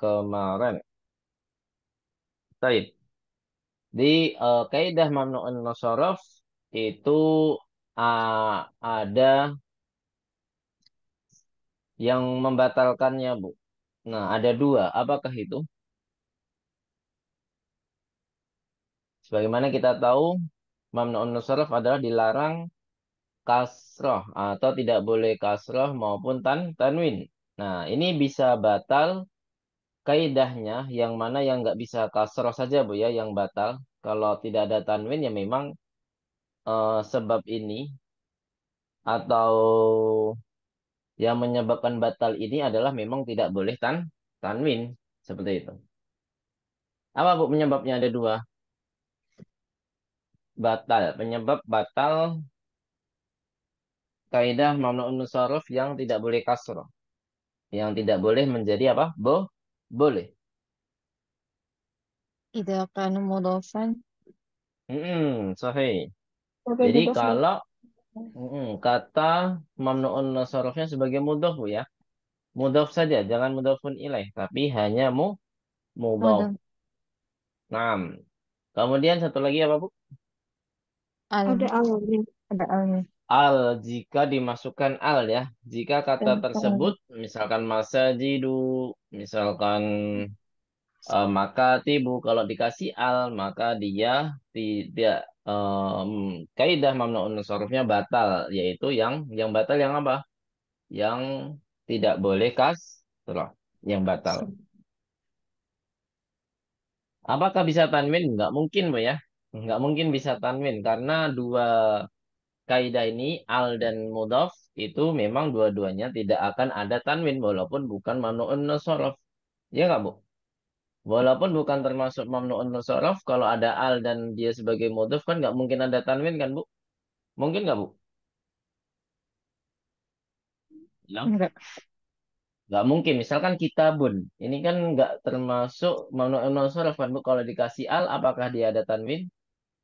kemarin. Baik. Di uh, kaidah mamnu'un nasorof itu uh, ada yang membatalkannya, Bu. Nah, ada dua. Apakah itu? Sebagaimana kita tahu, mamnu'un nasorof adalah dilarang kasroh atau tidak boleh kasroh maupun tan tanwin. Nah, ini bisa batal kaidahnya yang mana yang nggak bisa kasroh saja Bu ya yang batal. Kalau tidak ada tanwin ya memang uh, sebab ini atau yang menyebabkan batal ini adalah memang tidak boleh tan tanwin seperti itu. Apa Bu penyebabnya ada dua. Batal, penyebab batal kaidah mamnu'un musharraf yang tidak boleh kasroh. Yang tidak boleh menjadi apa? boh boleh. إذا كان مضافا hmm, sahih. Jadi kalau mm-mm, kata mamnuun nasarofnya sebagai mudhof Bu, ya. Mudhof saja, jangan mudhofun ilaih, tapi hanya mu mudhof. Mudhof. Naam. Kemudian satu lagi apa, Bu? Ada awalnya. ada alnya al jika dimasukkan al ya jika kata tersebut misalkan masajidu misalkan uh, maka tibu kalau dikasih al maka dia tidak um, kaidah mamnuun sorofnya batal yaitu yang yang batal yang apa yang tidak boleh kas kasroh yang batal apakah bisa tanwin nggak mungkin bu ya nggak mungkin bisa tanwin karena dua kaidah ini al dan mudaf itu memang dua-duanya tidak akan ada tanwin walaupun bukan mamnu'un nasorof. Ya nggak Bu? Walaupun bukan termasuk mamnu'un nasorof, kalau ada al dan dia sebagai mudaf kan nggak mungkin ada tanwin kan Bu? Mungkin nggak Bu? Enggak. Nggak mungkin. Misalkan kitabun. Ini kan nggak termasuk mamnu'un nasorof kan Bu? Kalau dikasih al, apakah dia ada tanwin?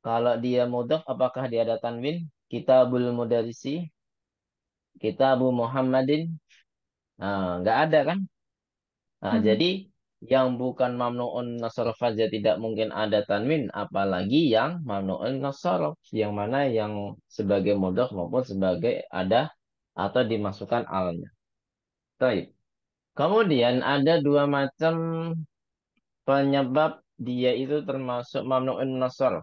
Kalau dia mudaf apakah dia ada tanwin? Kitabul Mudarisi, Kitabu Muhammadin, ah, nggak nah, ada kan? Nah, hmm. Jadi yang bukan mamnuun nasorof saja tidak mungkin ada tanwin, apalagi yang mamnuun nasorof, yang mana yang sebagai modok maupun sebagai ada atau dimasukkan alnya. Baik. Kemudian ada dua macam penyebab dia itu termasuk mamnuun nasorof.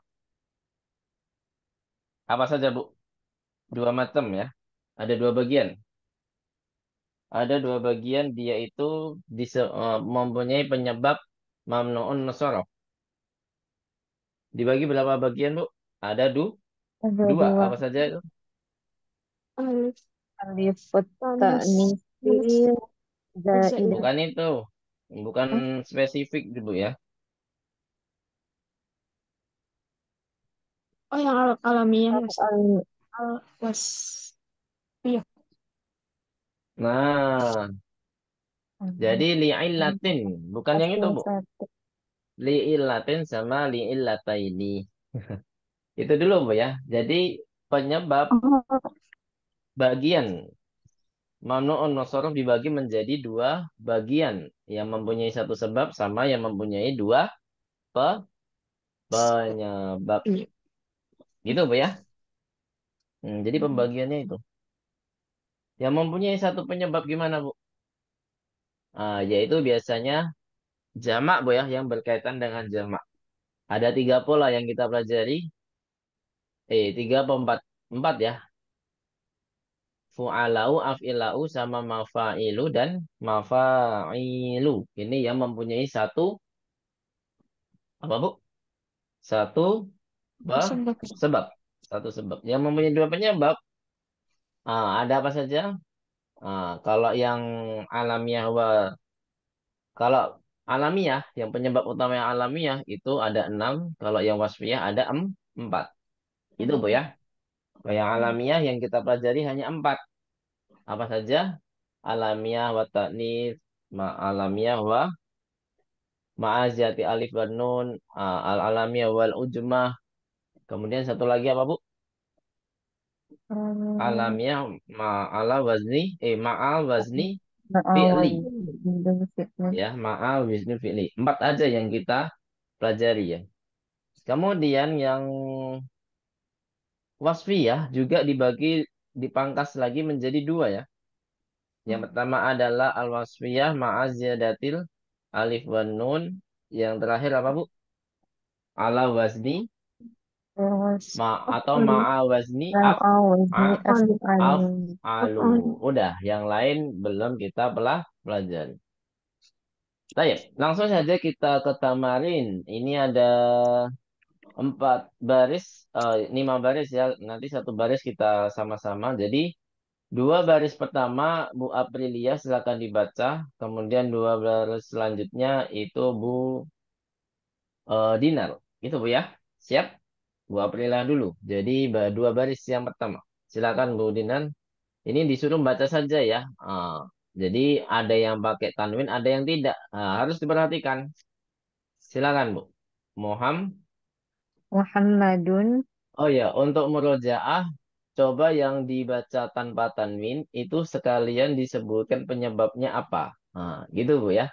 Apa saja, Bu? dua macam ya. Ada dua bagian. Ada dua bagian dia itu e, mempunyai penyebab mamnuun nasorok. Dibagi berapa bagian, Bu? Ada du dua. dua. Apa saja itu? Bukan itu. Bukan spesifik, Bu ya. Oh, yang alami. Yang was iya nah jadi li'illatin bukan yang itu bu Latin sama ini itu dulu bu ya jadi penyebab oh. bagian Mamnu'un nasorof dibagi menjadi dua bagian. Yang mempunyai satu sebab sama yang mempunyai dua pe penyebab. Iya. Gitu Bu ya? Hmm, jadi hmm. pembagiannya itu. Yang mempunyai satu penyebab gimana, Bu? Ah, yaitu biasanya jamak, Bu ya, yang berkaitan dengan jamak. Ada tiga pola yang kita pelajari. Eh, tiga atau empat. Empat ya. Fu'alau, af'ilau, sama mafa'ilu, dan mafa'ilu. Ini yang mempunyai satu, apa Bu? Satu bah, sebab. sebab satu sebab yang mempunyai dua penyebab ah, ada apa saja ah, kalau yang alamiah wa kalau alamiah yang penyebab utama yang alamiah itu ada enam kalau yang wasfiyah ada empat itu bu ya kalau yang hmm. alamiah yang kita pelajari hanya empat apa saja alamiah wa ta'nits ma alamiah wa ma'aziyati alif wa nun ah, al alamiah wal ujmah Kemudian satu lagi apa, Bu? Um, Alamnya ma'ala wazni, eh ma'al wazni fi'li. Ya, ma'al wazni fi'li. Empat aja yang kita pelajari ya. Kemudian yang wasfiyah juga dibagi dipangkas lagi menjadi dua ya. Yang hmm. pertama adalah al-wasfiyah ma'aziyadatil alif wa nun. Yang terakhir apa Bu? Ala wazni Ma atau ma wazni Alu, Udah, yang lain belum kita pelah pelajari. Baik, langsung saja kita ke tamarin. Ini ada empat baris, uh, baris ya. Nanti satu baris kita sama-sama. Jadi dua baris pertama Bu Aprilia silakan dibaca. Kemudian dua baris selanjutnya itu Bu uh, Dinar. Gitu Bu ya. Siap? Bu Aprila dulu. Jadi dua baris yang pertama. Silakan Bu Dinan. Ini disuruh baca saja ya. Uh, jadi ada yang pakai tanwin, ada yang tidak. Uh, harus diperhatikan. Silakan Bu. Moham. Muhammadun. Oh ya, untuk murojaah coba yang dibaca tanpa tanwin itu sekalian disebutkan penyebabnya apa. Uh, gitu Bu ya.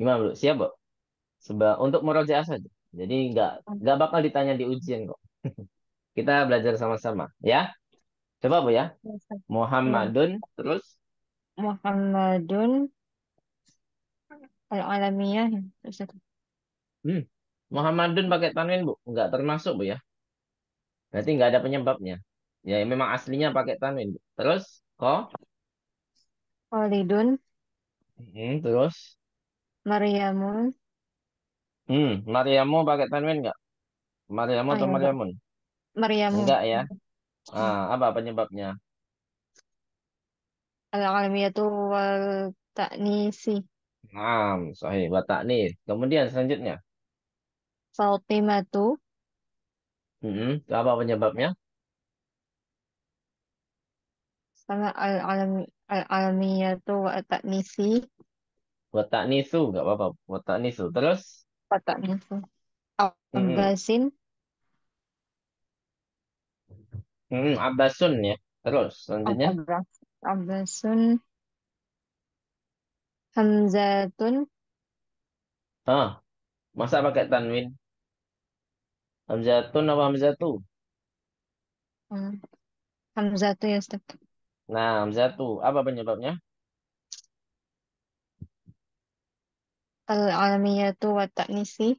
Gimana Bu? Siap Bu? Seba untuk murojaah saja. Jadi nggak nggak bakal ditanya di ujian kok. Kita belajar sama-sama, ya. Coba Bu ya. Muhammadun terus Muhammadun kalau alamiah terus. Hmm. Muhammadun pakai tanwin, Bu. Nggak termasuk, Bu ya. Berarti nggak ada penyebabnya. Ya, memang aslinya pakai tanwin. Bu. Terus kok Khalidun. Hmm, terus Maryamun. Hmm, mau pakai tanwin nggak? Mariamu oh atau iya, Mariam. Mariamun? Mariamu. Enggak ya. Hmm. Ah, apa penyebabnya? Al-alamiyatu wal eh, ta'nisi. Naam, sahih wa nih. Kemudian selanjutnya. Fatimatu. Hmm, apa penyebabnya? Sama al-alam al tuh wa ta'nisi. Wa nisu, enggak apa-apa. Wa ta'nisu. Terus? Pataknya tuh. Hmm. Abbasin. Hmm, Abbasun ya. Terus selanjutnya Abbasun. Hamzatun. Ah, masa pakai tanwin? Hamzatun apa Hamzatu? Hmm. Hamzatu ya Ustaz. Nah, Hamzatu, apa penyebabnya? Al-alamiyatu wa ta'nisi.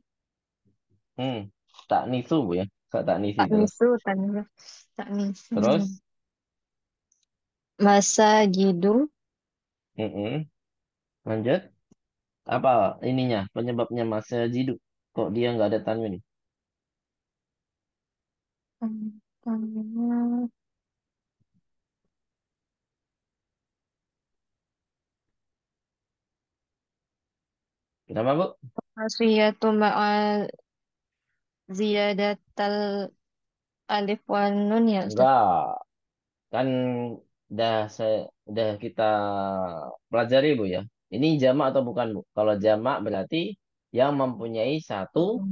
Hmm, taknisu Bu ya. Kak taknisi itu. nisu, tak nisu. Terus masa Mm-mm. Lanjut. Apa ininya penyebabnya masa Gidu? Kok dia nggak ada tanwin? Hmm, tanwinnya Kenapa, Bu? Wasfiyatu ma'al ziyadatal alif wa nun ya, Ustaz. Enggak. Kan udah saya udah kita pelajari, Bu ya. Ini jamak atau bukan, Bu? Kalau jamak berarti yang mempunyai satu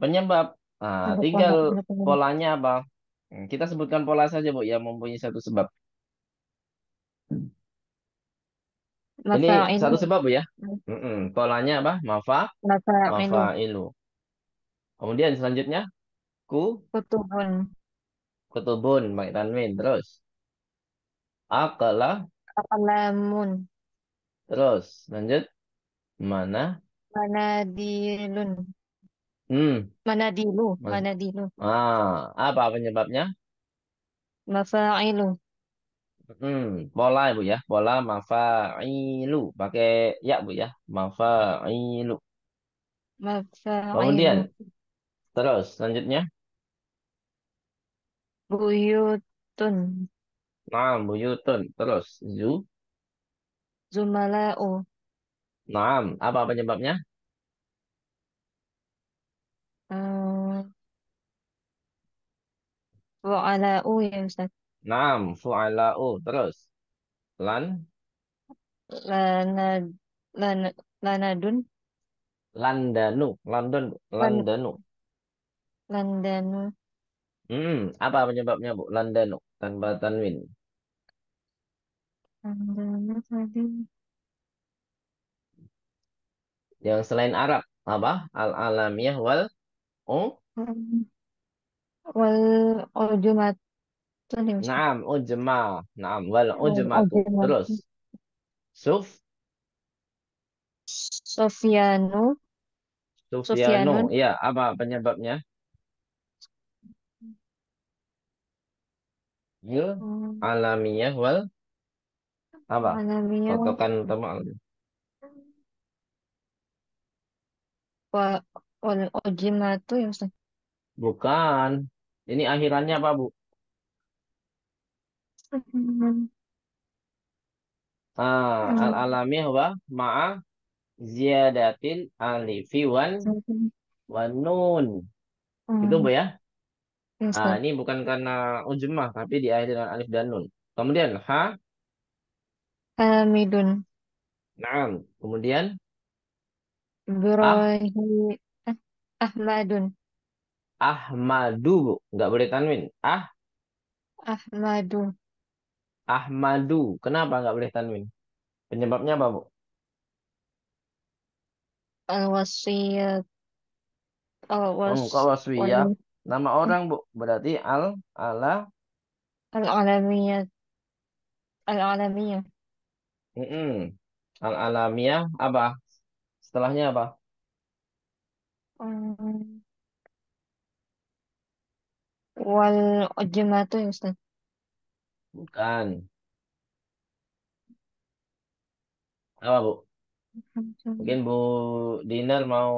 penyebab. Nah, tinggal polanya apa? Hmm, kita sebutkan pola saja, Bu, yang mempunyai satu sebab. Ini satu sebab ya. Hmm. Mm-mm. Polanya apa? Mafa, mafa ilu. Kemudian selanjutnya ku kutubun kutubun Baik tanwin terus. Akala akalamun terus lanjut mana hmm. Mana dilun. hmm dilu. Mana dilu. ah apa penyebabnya Mafa ilu. Hmm, bola ya, bola ya. Bola mafailu pakai ya, Bu ya. Mafailu. Kemudian terus selanjutnya Buyutun. Naam, buyutun. Terus zu. Zumala'u. Naam, apa penyebabnya? Uh, wa'ala'u ya Ustaz. Naam, fu'ala'u. Oh, terus. Lan? Lana, lana, lanadun. Landanu. London. Landanu. Landanu. Hmm, apa penyebabnya, Bu? Landanu. Tanpa tanwin. Landanu tadi. Yang selain Arab. Apa? Al-alamiyah wal? Oh? Um, wal ojumat Naam, ujma. Naam, wal نعم ولا terus suf sofianu sofianu ya apa penyebabnya il alamiah alamiyah wal apa alamiyah kotokan utama alam wal ojima tuh ya Ustaz bukan ini akhirannya apa Bu Mm-hmm. Ah, mm. al alami huwa ma'a ziyadatil alifi wan wan nun. Mm. Itu Bu ya. ya ah, ini bukan karena ujmah tapi diakhiri dengan alif dan nun. Kemudian ha, Hamidun. na'am. Kemudian Ibrahim. Eh, Ahmadun. ahmadu Bu. boleh tanwin. Ah, Ahmadu. Ahmadu. Kenapa nggak boleh tanwin? Penyebabnya apa, Bu? Al-wasiyat. Oh, Al-was. Oh, kok Nama orang, Bu. Berarti al ala Al-alamiyah. Al-alamiyah. Mm -mm. Al-alamiyah apa? Setelahnya apa? Um, hmm. wal ujmatu Ustaz. Bukan. Apa, Bu? Mungkin Bu Dinar mau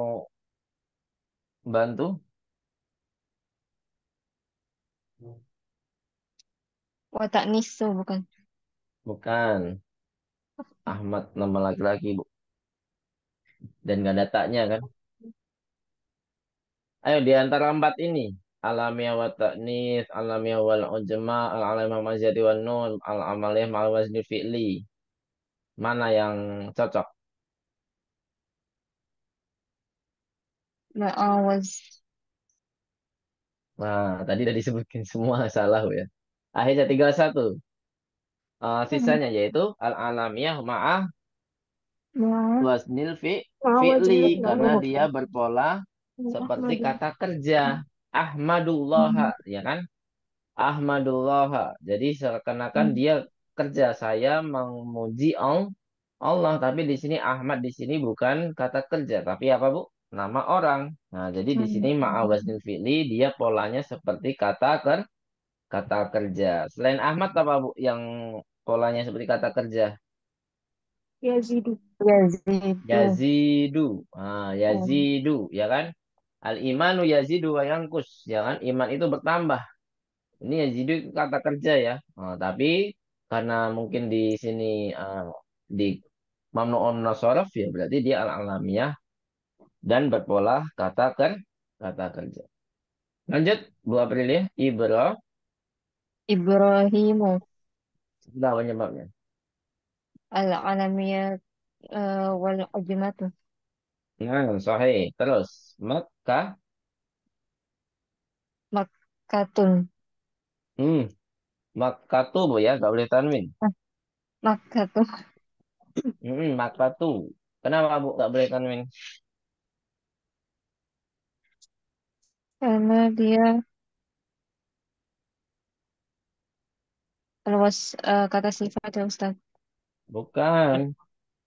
bantu? Watak Niso, bukan. Bukan. Ahmad nama laki-laki, Bu. Dan gak ada taknya kan? Ayo, di antara empat ini, alamiyah wa ta'nis alamiyah wal ujma al alamiyah mazjadi wal nun al amaliyah ma'al wazni fi'li mana yang cocok Nah waz Nah, tadi udah disebutkan semua salah ya. Akhirnya tiga Uh, sisanya yaitu al-alamiyah ma'ah wasnil fi fi'li karena dia berpola seperti kata kerja. Ahmadullah, hmm. ya kan? Ahmadullah. Jadi seakan-akan hmm. dia kerja saya memuji Allah, tapi di sini Ahmad di sini bukan kata kerja, tapi apa Bu? Nama orang. Nah, jadi di sini hmm. ma'awasnil fi'li dia polanya seperti kata ker kata kerja. Selain Ahmad apa Bu yang polanya seperti kata kerja? Yazidu. Yazidu. Yazidu. Ah, Yazidu, ya kan? Al imanu yazidu wa yangkus. Jangan iman itu bertambah. Ini yazidu kata kerja ya. Nah, tapi karena mungkin di sini uh, di mamnuun nasorof ya berarti dia al alamiah dan berpola kata ker kata kerja. Lanjut dua April ya Ibro Ibrahimu. Sudah penyebabnya. Al alamiah uh, eh, wal ajmatu. Nah sahih. Terus, Mekah. makatun Hmm, bu ya, nggak boleh tanwin. Makatu. Hmm, makatu. Kenapa Bu nggak boleh tanwin? Karena dia luas uh, eh, kata sifat ya Ustaz. Bukan.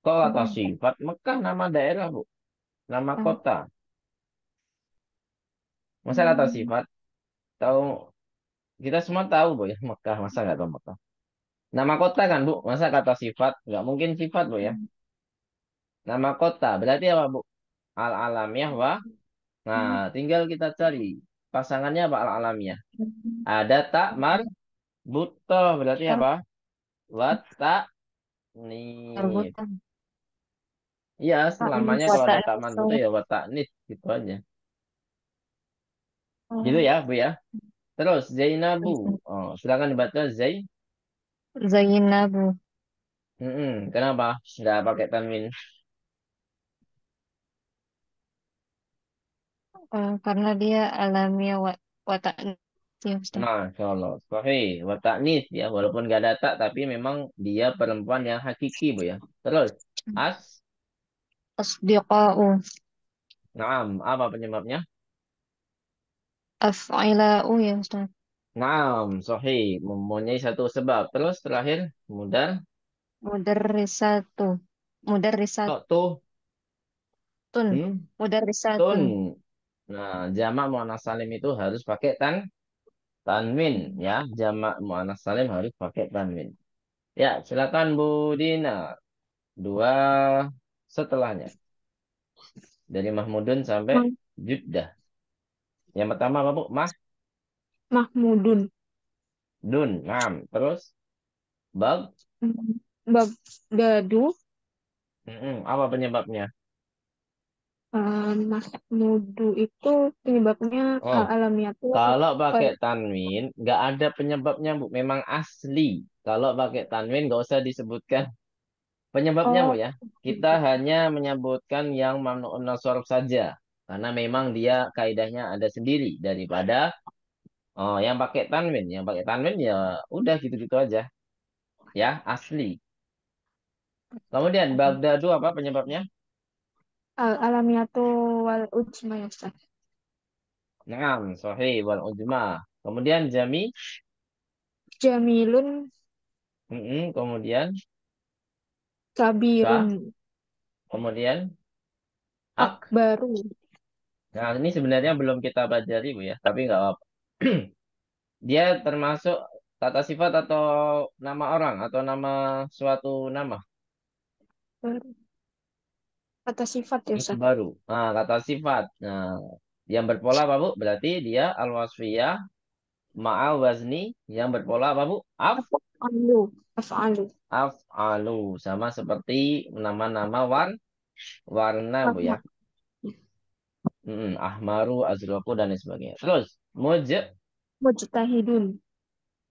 Kok atas hmm. sifat Mekah nama daerah, Bu? Nama kota. Masa nggak tahu hmm. sifat? Tahu kita semua tahu bu ya Mekah. Masa nggak tahu Mekah? Nama kota kan bu? Masa kata sifat? Nggak mungkin sifat bu ya. Hmm. Nama kota berarti apa bu? Al alamiah wah. Nah hmm. tinggal kita cari pasangannya apa al alamiah. Ada tak mar buto berarti apa? Wat tak nih. Iya, selamanya kalau ada tak taman itu ya watak nit gitu aja. Gitu oh. ya, Bu ya. Terus Zainabu. Oh, silakan dibaca Zai. Zainabu. Mm-mm. Kenapa? Sudah pakai tanwin. Eh, karena dia alamiah wa- watak ya Nah, kalau, Allah. Watak nis ya. Walaupun gak ada tak, tapi memang dia perempuan yang hakiki, Bu ya. Terus. As asdiqa'u. Naam, apa penyebabnya? أفعلاء ya Ustaz Naam, sahih. Mempunyai satu sebab. Terus terakhir, mudar. Mudar risatu. مدرسات tuh? Hmm? risatu. Tun. Nah, jamak mu'ana salim itu harus pakai tan tanwin ya. Jamak mu'ana salim harus pakai tanwin. Ya, silakan Bu Dina. Dua setelahnya. Dari Mahmudun sampai Mah. Hmm. Juddah. Yang pertama apa, Bu? Mah? Mahmudun. Dun, nam. Terus? Bab? Hmm, bab dadu. Apa penyebabnya? Uh, Mahmudu itu penyebabnya oh. alamiah. Kalau pakai tanwin, nggak ada penyebabnya, Bu. Memang asli. Kalau pakai tanwin, nggak usah disebutkan Penyebabnya Oh, Bu ya, kita hanya menyebutkan yang mamnu'un nasorof saja. Karena memang dia kaidahnya ada sendiri daripada oh, yang pakai tanwin. Yang pakai tanwin ya udah gitu-gitu aja. Ya, asli. Kemudian Bagdadu apa penyebabnya? Al alamiyatu wal ujma ya Ustaz. Naam, sahih wal ujma. Kemudian jami, Jamilun mm-mm, kemudian Kabirun. Kemudian ak. Akbaru. Nah, ini sebenarnya belum kita pelajari, Bu ya, tapi nggak apa-apa. Dia termasuk tata sifat atau nama orang atau nama suatu nama? Baru. Kata sifat ya, Ustaz. Baru. Nah, kata sifat. Nah, yang berpola apa, Bu? Berarti dia al-wasfiyah ma'al wazni yang berpola apa, Bu? Af. Af'alu. Af'alu sama seperti nama-nama war warna Bu ya. Hmm, ahmaru, azraku dan sebagainya. Terus muj mujtahidun.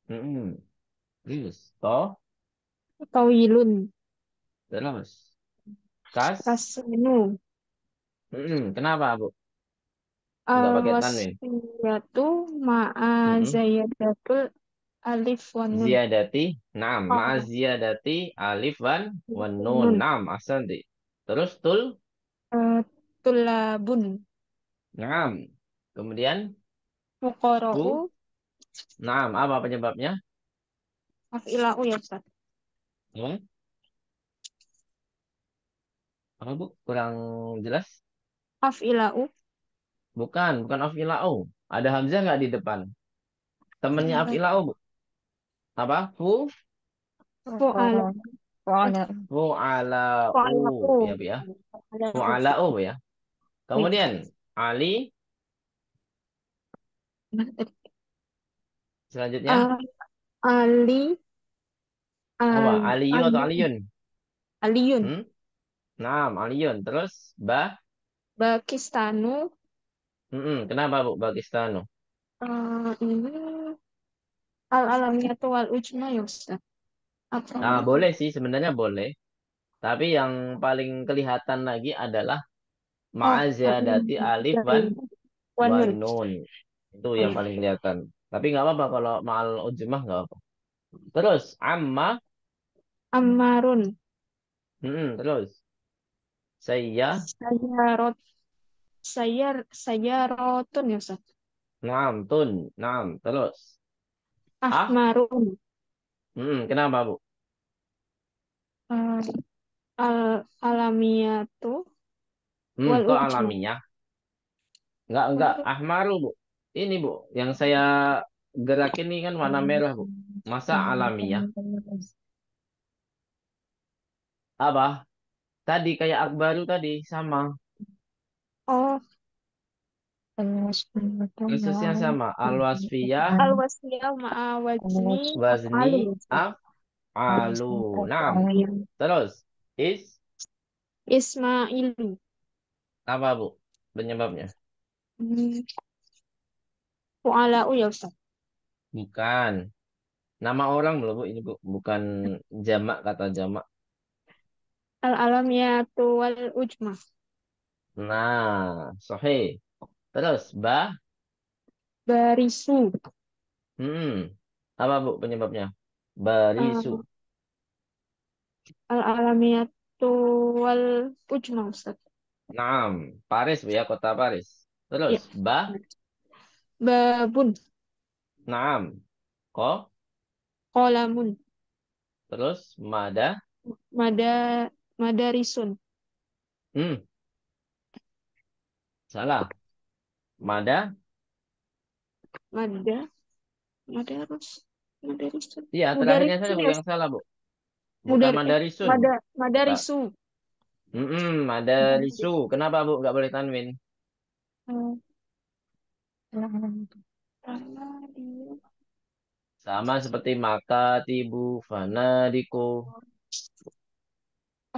Hmm. Terus toh tawilun. Terus kas kasinu. Hmm, kenapa, Bu? Enggak eh, pakai tanwin. Wasfiyatu ma'a zayadatul alif wan nun. Ziyadati, nam. Oh. Ah. Ma ziyadati alif wan wan nun. Nam, asanti. Terus tul? Uh, tulabun. Nam. Kemudian? Mukorohu. Nam, apa penyebabnya? Afilau ya, Ustaz. Hmm? Apa, Bu? Kurang jelas? Afilau. Bukan, bukan afilau. Ada hamzah nggak di depan? Temennya afilau, Bu apa fu fu'ala fu'ala fu'ala ya bu ya fu'ala fu oh, ya kemudian Ali selanjutnya uh, Ali apa eh, Aliyun atau Aliyun Aliyun hmm? Aliyun terus Ba Bakistanu mm -mm. kenapa Bu Bakistanu uh, eh, ini Al-alamiyatu wal ujma ya Ustaz. Nah, boleh sih sebenarnya boleh. Tapi yang paling kelihatan lagi adalah oh, oh, ma'aziyadati oh, alif wan nun. Itu oh, yang iya. paling kelihatan. Tapi nggak apa-apa kalau ma'al ujma nggak apa. Terus amma ammarun. Hmm, terus saya saya rot saya saya rotun ya Ustaz. Naam, tun. Naam, terus. Ahmaru, ah. Hmm, kenapa, Bu? Uh, al tuh. hmm, wal kok alamiah? Enggak, enggak. Ahmaru, Bu. Ini, Bu. Yang saya gerakin ini kan warna hmm. merah, Bu. Masa ah, alamiah? Apa? Tadi kayak akbaru tadi, sama. Oh, khususnya sama. Al-wasfiyah. Al-wasfiyah ma'a wazni. al Af'alu. Naam. Terus. Is. Ismailu. Apa bu? Penyebabnya. Fu'ala'u hmm. ya Ustaz. Bukan. Nama orang belum bu ini bu. Bukan jamak kata jamak. Al-alamiyatu wal ujmah. Nah, sahih. Terus, ba? Barisu. Hmm. Apa Bu penyebabnya? Barisu. Uh, ah, Al-alamiyatu wal ujma Ustaz. Nah, Paris Bu ya, kota Paris. Terus, ya. ba? Babun. Nah, Ko? Kolamun. Terus, mada? Mada, risun. Hmm. Salah. Mada? Mada? mada Madarus? Iya, terakhirnya saja Bu yang salah, Bu. Bukan Madarisun. Mada, mada Madarisu. Mm -mm, Madarisu. Kenapa, Bu? Nggak boleh tanwin. Sama seperti mata tibu fana diko.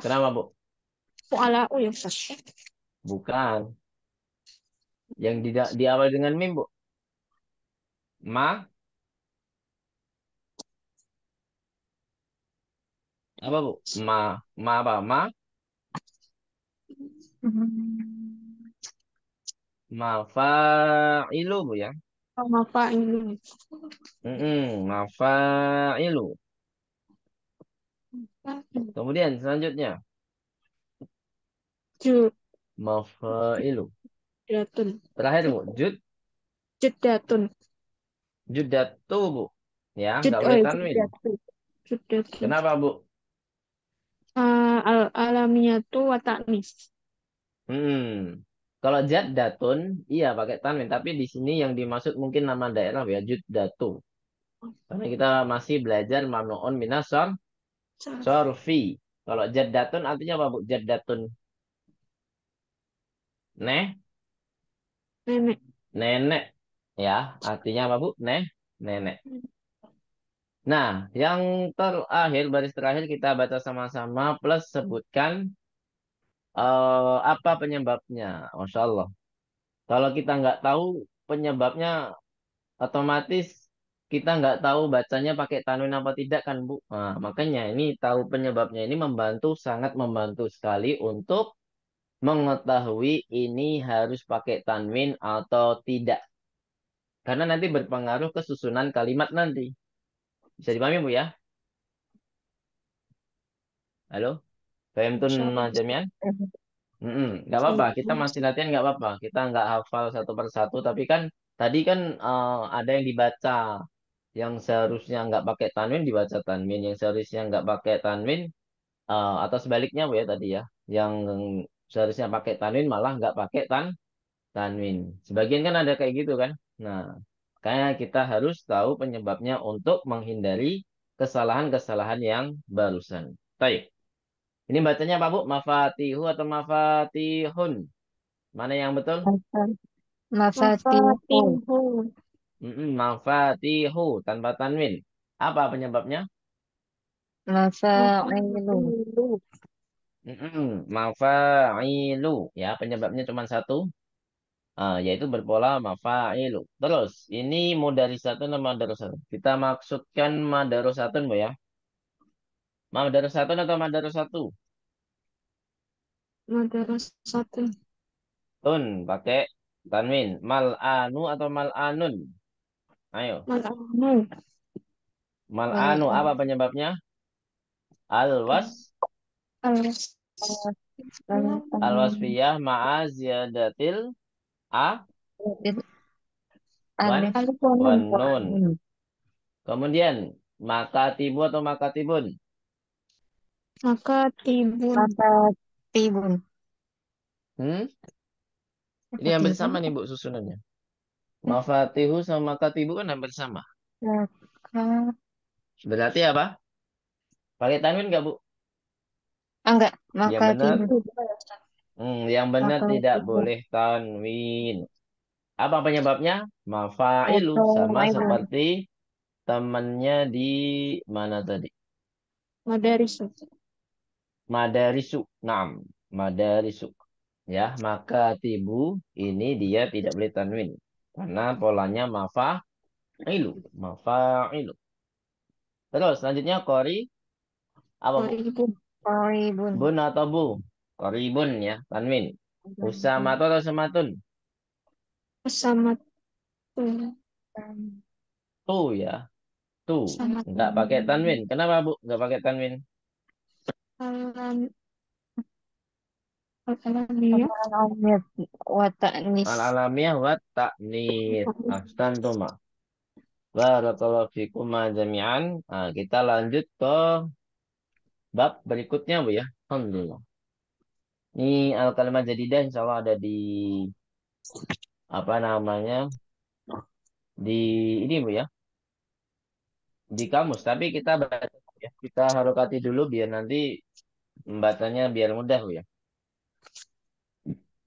Kenapa, Bu? Fu'ala'u ya, Bukan. Yang di, diawal dengan mim, Bu. Ma. Apa, Bu? Ma. Ma apa? Ma. ma fa ilu Bu ya. Oh, ma fa ilu ma fa ilu, Kemudian selanjutnya. Ju. ilu. Judatun. Terakhir Bu, jud judatun. Judatu Bu. Ya, nggak enggak boleh tanwin. Judatu. Kenapa Bu? Uh, al alamiyatu wa ta'nis. Hmm. Kalau jad iya pakai tanwin. Tapi di sini yang dimaksud mungkin nama daerah ya, Juddatu. Karena kita masih belajar mamnu'un minasor sorfi. Kalau jad artinya apa, Bu? Jad Neh? Nenek. Nenek. Ya, artinya apa, Bu? Neh, nenek. Nah, yang terakhir, baris terakhir kita baca sama-sama plus sebutkan uh, apa penyebabnya. Masya Allah. Kalau kita nggak tahu penyebabnya, otomatis kita nggak tahu bacanya pakai tanwin apa tidak kan Bu. Nah, makanya ini tahu penyebabnya ini membantu, sangat membantu sekali untuk mengetahui ini harus pakai tanwin atau tidak. Karena nanti berpengaruh ke susunan kalimat nanti. Bisa dipahami, Bu ya? Halo? Fahimtun jamian? Mm nggak apa-apa, kita masih latihan nggak apa-apa. Kita nggak hafal satu persatu, tapi kan tadi kan uh, ada yang dibaca. Yang seharusnya nggak pakai tanwin dibaca tanwin, yang seharusnya nggak pakai tanwin uh, atau sebaliknya Bu ya tadi ya. Yang seharusnya pakai tanwin malah nggak pakai tan tanwin. Sebagian kan ada kayak gitu kan. Nah, kayak kita harus tahu penyebabnya untuk menghindari kesalahan-kesalahan yang barusan. Baik. Ini bacanya apa Bu? Mafatihu atau mafatihun? Mana yang betul? Mafatihu. Mm -mm, mafatihu tanpa tanwin. Apa penyebabnya? Mafailu. Mafailu ya penyebabnya cuma satu uh, yaitu berpola mafailu. Terus ini mudarisatun nama madarusatun. Kita maksudkan madarusatun Bu ya. Madarusatun atau madarusatu? Madarusatun. Tun pakai tanwin. Mal anu atau mal anun? Ayo. Mal anun. Mal anu apa penyebabnya? Alwas Al wasfiyah ma'azia datil a wan Kemudian maka tibu atau maka tibun? Maka tibun. Maka tibun. Hmm? Ini hampir sama nih Bu susunannya. Mafatihu sama tibu kan hampir sama. Berarti apa? Pakai tanwin nggak Bu? Ah, enggak, Yang benar, hmm, yang benar tidak boleh tanwin. Apa penyebabnya? Mafailu eh, sama seperti temannya di mana tadi? madarisu, Madarisu. Naam, madarisu. Ya, maka tibu ini dia tidak boleh tanwin karena polanya mafailu, mafailu. Terus selanjutnya kori apa? Koribun. Bun atau bu? Koribun ya, Tanwin. Usamatu atau sematun? Usamatun. Tu ya. Tu. Enggak pakai tanwin. Kenapa, Bu? Enggak pakai tanwin. Alamiah Al-alamiyah wa ta'nis. Al-alamiyah wa Barakallahu fikum jami'an. Nah, kita lanjut ke bab berikutnya Bu ya. Alhamdulillah. Ini al kalimat Jadidah insya Allah ada di apa namanya di ini Bu ya. Di kamus tapi kita baca ya. Kita harokati dulu biar nanti membacanya biar mudah Bu ya.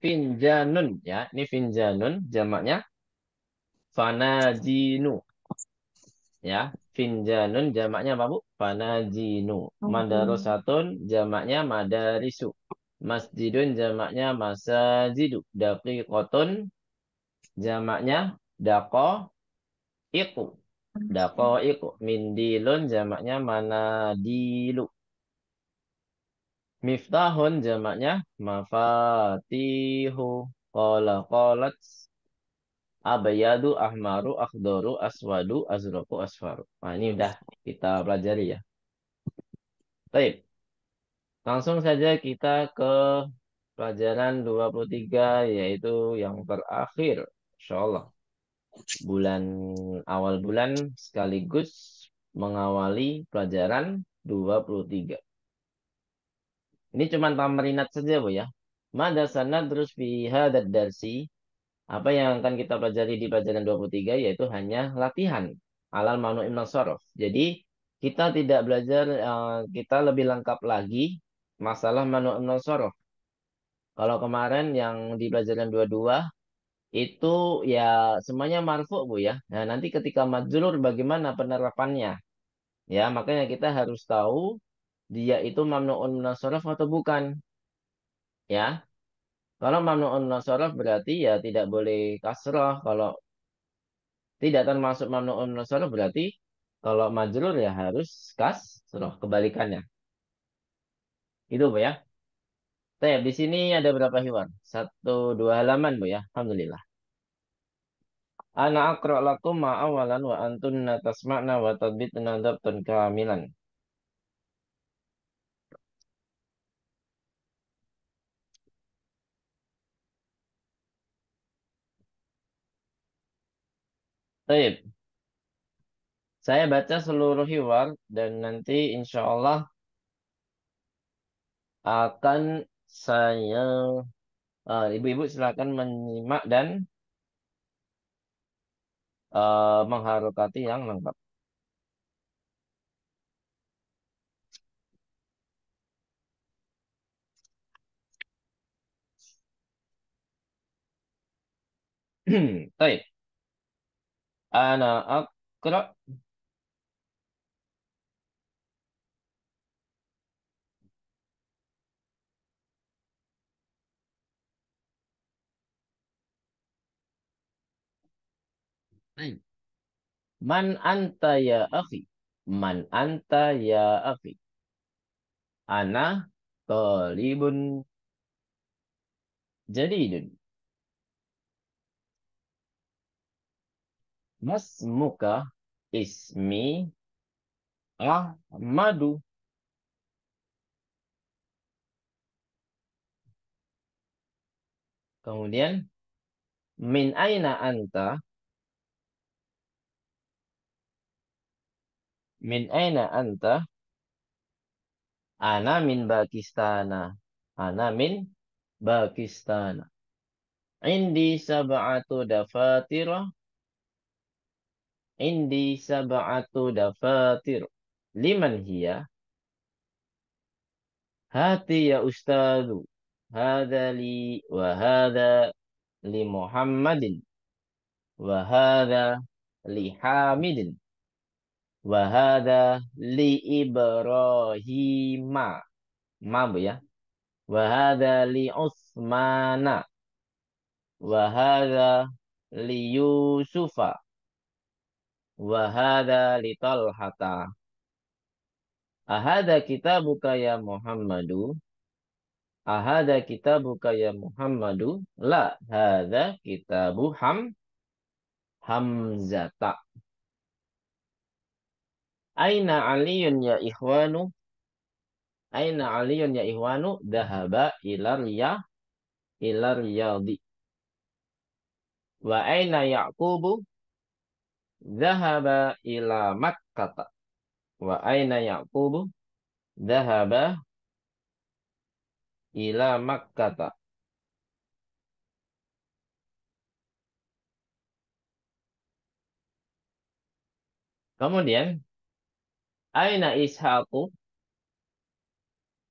Finjanun ya. Ini finjanun jamaknya fanajinu. Ya, Finjanun jamaknya apa Bu? Panajinu. Oh. Madarosatun jamaknya madarisu. Masjidun jamaknya masajidu. Dakiqotun jamaknya dako iku. Dako iku. Mindilun jamaknya manadilu. Miftahun jamaknya mafatihu. Kola kolat Abayadu, Ahmaru, Akhdoru, Aswadu, Azroku, Asfaru. Nah, ini udah kita pelajari ya. Baik. Langsung saja kita ke pelajaran 23 yaitu yang terakhir. Insya Allah. Bulan awal bulan sekaligus mengawali pelajaran 23. Ini cuma tamrinat saja Bu ya. Madasana terus fi hadad darsi apa yang akan kita pelajari di pelajaran 23 yaitu hanya latihan alal manu imnasorof. Jadi kita tidak belajar eh, kita lebih lengkap lagi masalah manu imnasorof. Kalau kemarin yang di pelajaran 22 itu ya semuanya marfu Bu ya. Nah, nanti ketika majelur bagaimana penerapannya? Ya, makanya kita harus tahu dia itu mamnuun minasorof atau bukan. Ya, kalau mamnuun nasorof berarti ya tidak boleh kasroh. Kalau tidak termasuk mamnuun nasorof berarti kalau majrur ya harus kasroh kebalikannya. Itu Bu ya. Teh, di sini ada berapa hewan? Satu dua halaman Bu ya. Alhamdulillah. Ana akra'lakum ma'awalan wa antunna tasma'na wa tadbitna dabtan kamilan. Baik, saya baca seluruh hiwar dan nanti insya Allah akan saya eh, ibu-ibu uh, silakan menyimak dan uh, eh, mengharukati yang lengkap. Baik ana أقرأ Man anta ya akhi? Man anta ya akhi? Ana talibun jadidun. Masmuka ismi Ahmadu. Kemudian min aina anta min aina anta ana min Pakistana ana min Pakistana indi sab'atu dafatirah Indi sab'atu dafatir. Liman hiya? Hati ya ustadu. hadha li wa hadha li Muhammadin. Wa hadha li Hamidin. Wa hadha li Ibrahima. Ma bu ya. Wa hadha li Utsmana. Wa hadha li Yusufah wahada lital hata. Ahada kita buka ya Muhammadu. Ahada kita ya Muhammadu. La hada kita buham hamzata. Aina aliyun ya ikhwanu. Aina aliyun ya ikhwanu. Dahaba ilar ya ilar yadi. Wa aina yaqubu Zahaba ila Makkah. Wa aina Ya'qubu? Zahaba ila Makkah. Kemudian aina Ishaqu?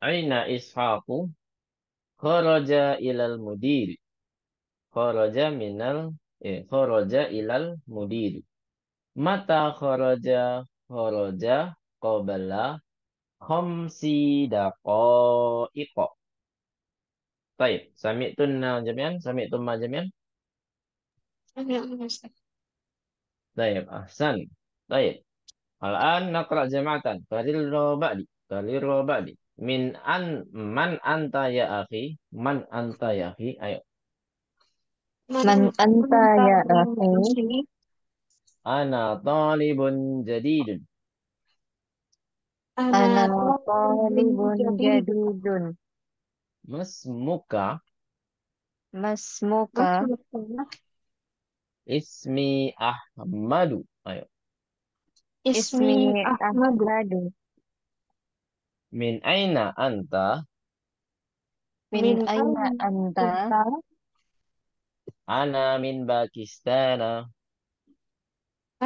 Aina Ishaqu? Kharaja ilal mudir. Kharaja minal eh kharaja ilal mudir. Mata khoroja kobala, qabla khamsi iko. Baik, sami'tun jami'an, samitun jami'an. Baik, ahsan. Baik. Al-an naqra jama'atan. Qaril ba'di. Qaril ba'di. Min an man anta ya akhi? Man anta ya akhi? Ayo. Man anta ya akhi? Ya Ana talibun jadidun. Ana talibun jadidun. Masmuka. Masmuka. Ismi Ahmadu. Ayo. Ismi Ahmadu. Min aina anta? Min aina anta? Ana min Pakistana.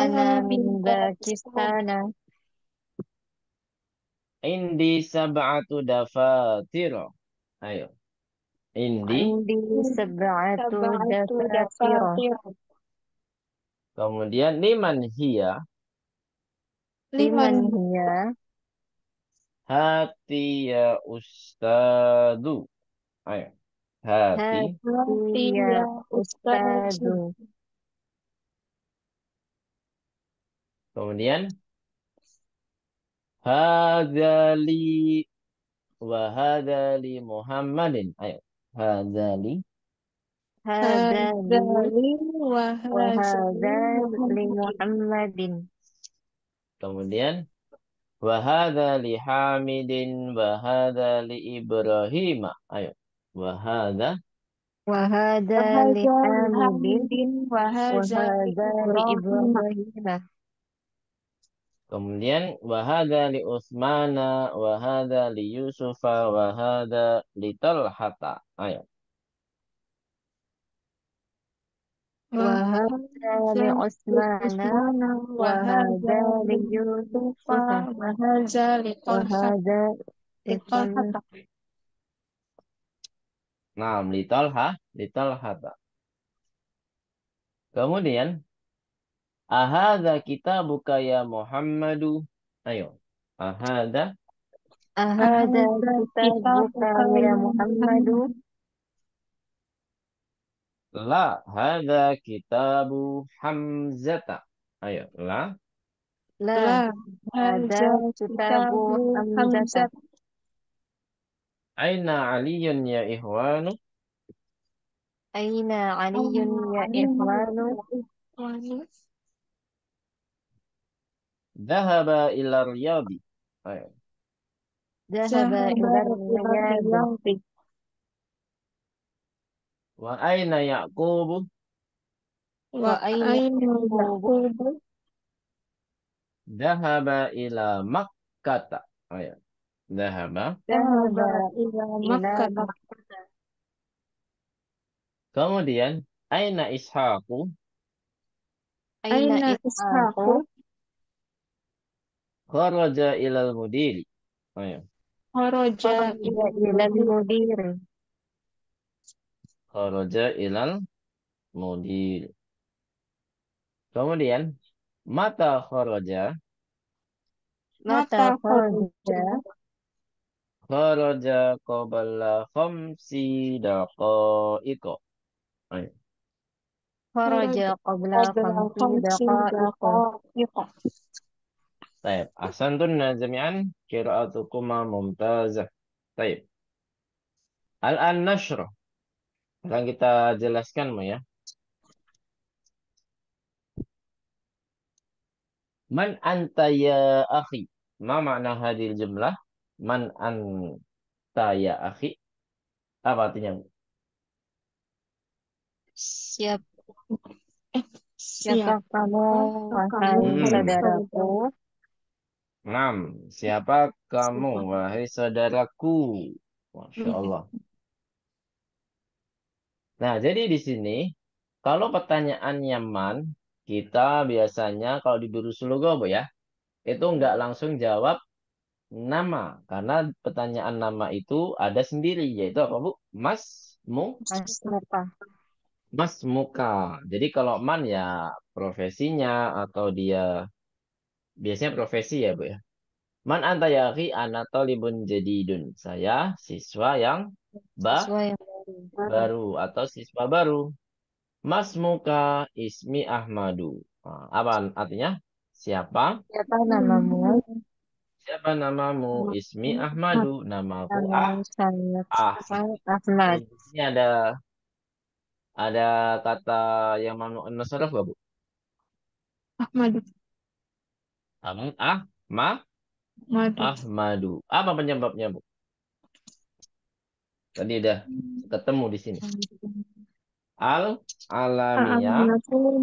Anabindakistana. Indi sab'atu dafatiro. Ayo. Indi. Indi sab'atu dafatiro. Kemudian liman hiya. Liman hiya. Hati ya ustadu. Ayo. Hati. Hati ya, ya ustadu. Kemudian Hadali wa hadali Muhammadin. Ayo. Hadali. Hadali wa hadali Muhammadin. Kemudian wa hadali Hamidin wa hadali Ibrahim. Ayo. Wa hadha wa Hamidin wa hadali Ibrahim. Kemudian wahada li Utsmana, wahada li Yusufa, wahada li Talhata. Ayo. Wahada Nah, li Talha, li Talhata. Kemudian Ahadha buka ya Muhammadu. Ayo. Ahadha. Ahadha buka ya, ya Muhammadu. La hadha kitabu Hamzata. Ayo. La. La hadha kitabu Hamzata. Aina Aliyun ya Ihwanu. Aina ya Aliyun ya Ihwanu. Dahaba ila riyadi. Dahaba ila riyadi. Wa aina Yaqubu? Wa aina Yaqubu? Dahaba ila Makkah. Ayo. ya. Dahaba. Dahaba ila Makkah. Kemudian, aina Ishaqu? Aina Ishaqu? Kharaja ilal mudiri. Oh, iya. Ayo. Kharaja ilal mudiri. Kharaja ilal mudiri. Kemudian mata kharaja mata kharaja kharaja qabala khamsi daqaiqa. Oh, Ayo. Iya. Kharaja qabala khamsi daqaiqa. طيب أحسنتن جميعا قراءتكما ممتازة طيب Al-an الآن Akan kita jelaskan mu ya. Man antaya ya mama Ma hadil jumlah? Man antaya ya Apa artinya? Siap. Siapa kamu, wahai saudaraku? enam Siapa kamu, wahai saudaraku? Masya Allah. Nah, jadi di sini, kalau pertanyaan nyaman, kita biasanya kalau di Guru Bu, ya, itu nggak langsung jawab nama. Karena pertanyaan nama itu ada sendiri, yaitu apa Bu? Mas, mu? Mas, muka. Mas, muka. Jadi kalau man ya profesinya atau dia biasanya profesi ya Bu ya. Man anta yaki anatolibun jadidun. Saya siswa yang, ba siswa yang baru. baru atau siswa baru. Mas Muka Ismi Ahmadu. Ah, apa artinya? Siapa? Siapa namamu? Siapa namamu? Ismi Ahmadu. Namaku ah. Ah. Ahmad. Ini ada ada kata yang mau nasorof Bu? Ahmadu. Amang ah ma Madu. Ahmadu. Apa penyebabnya, Bu? Tadi udah ketemu di sini. Al alamiyah.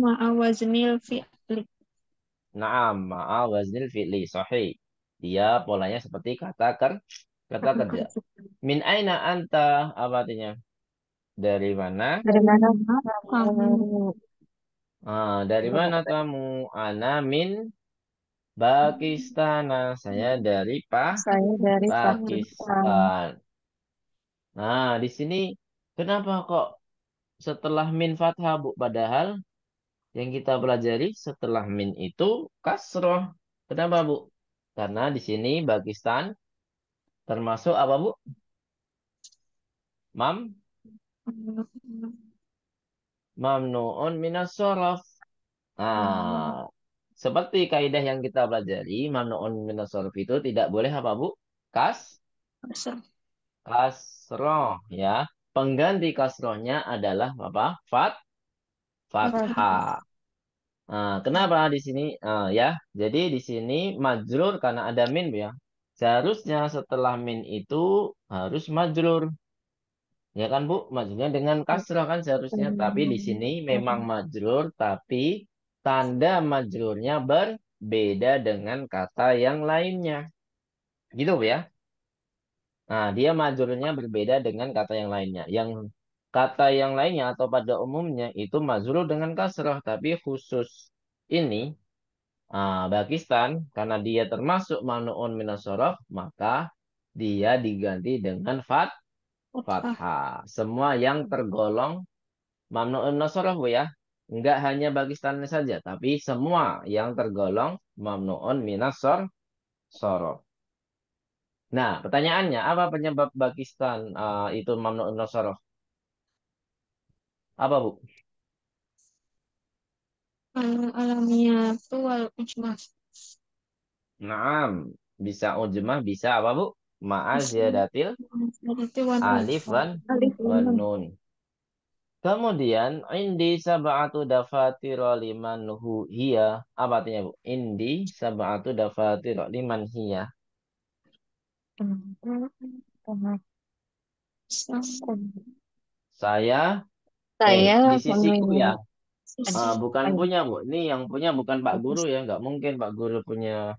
Ma'awaznil fi'li. Naam, ma'awaznil fi'li. Sahih. Dia polanya seperti kata ker, kata kerja. Min aina anta apa artinya? Dari mana? Dari mana kamu? Ah, dari mana kamu? Ana min Pakistan. Nah, saya dari Pak Saya dari Pakistan. Pakistan. Nah, di sini kenapa kok setelah min fathah, Bu? Padahal yang kita pelajari setelah min itu kasroh. Kenapa, Bu? Karena di sini Pakistan termasuk apa, Bu? Mam? Hmm. Mamnu'un minas sorof. Nah, seperti kaidah yang kita pelajari, mamnuun minasorf itu tidak boleh apa, Bu? Kas? Kasro. ya. Pengganti kasrohnya adalah apa? Fat? Fathah. Nah, kenapa di sini? Uh, ya, jadi di sini majrur karena ada min, ya. Seharusnya setelah min itu harus majrur. Ya kan Bu, majrurnya dengan kasroh kan seharusnya, tapi di sini hmm. memang majrur tapi tanda majrurnya berbeda dengan kata yang lainnya. Gitu ya. Nah, dia majrurnya berbeda dengan kata yang lainnya. Yang kata yang lainnya atau pada umumnya itu majrur dengan kasrah, tapi khusus ini uh, ah, Pakistan karena dia termasuk manuun minasorof, maka dia diganti dengan fat fathah. Semua yang tergolong manuun nasorof ya, Enggak hanya bagi saja, tapi semua yang tergolong mamnuun minasor soro. Nah, pertanyaannya, apa penyebab Pakistan uh, eh, itu mamnuun nasorof? Apa, Bu? Alamiah itu wal ujmah. Naam, bisa ujmah, bisa apa, Bu? Ma'al ya alif wan, alif wan nun. Kemudian indi sab'atu dafatir liman hu hiya. Apa artinya, Bu? Indi sab'atu dafatir liman hiya. Saya eh, saya eh, di sisiku ya. Uh, bukan punya, Bu. Ini yang punya bukan Pak Guru ya. Enggak mungkin Pak Guru punya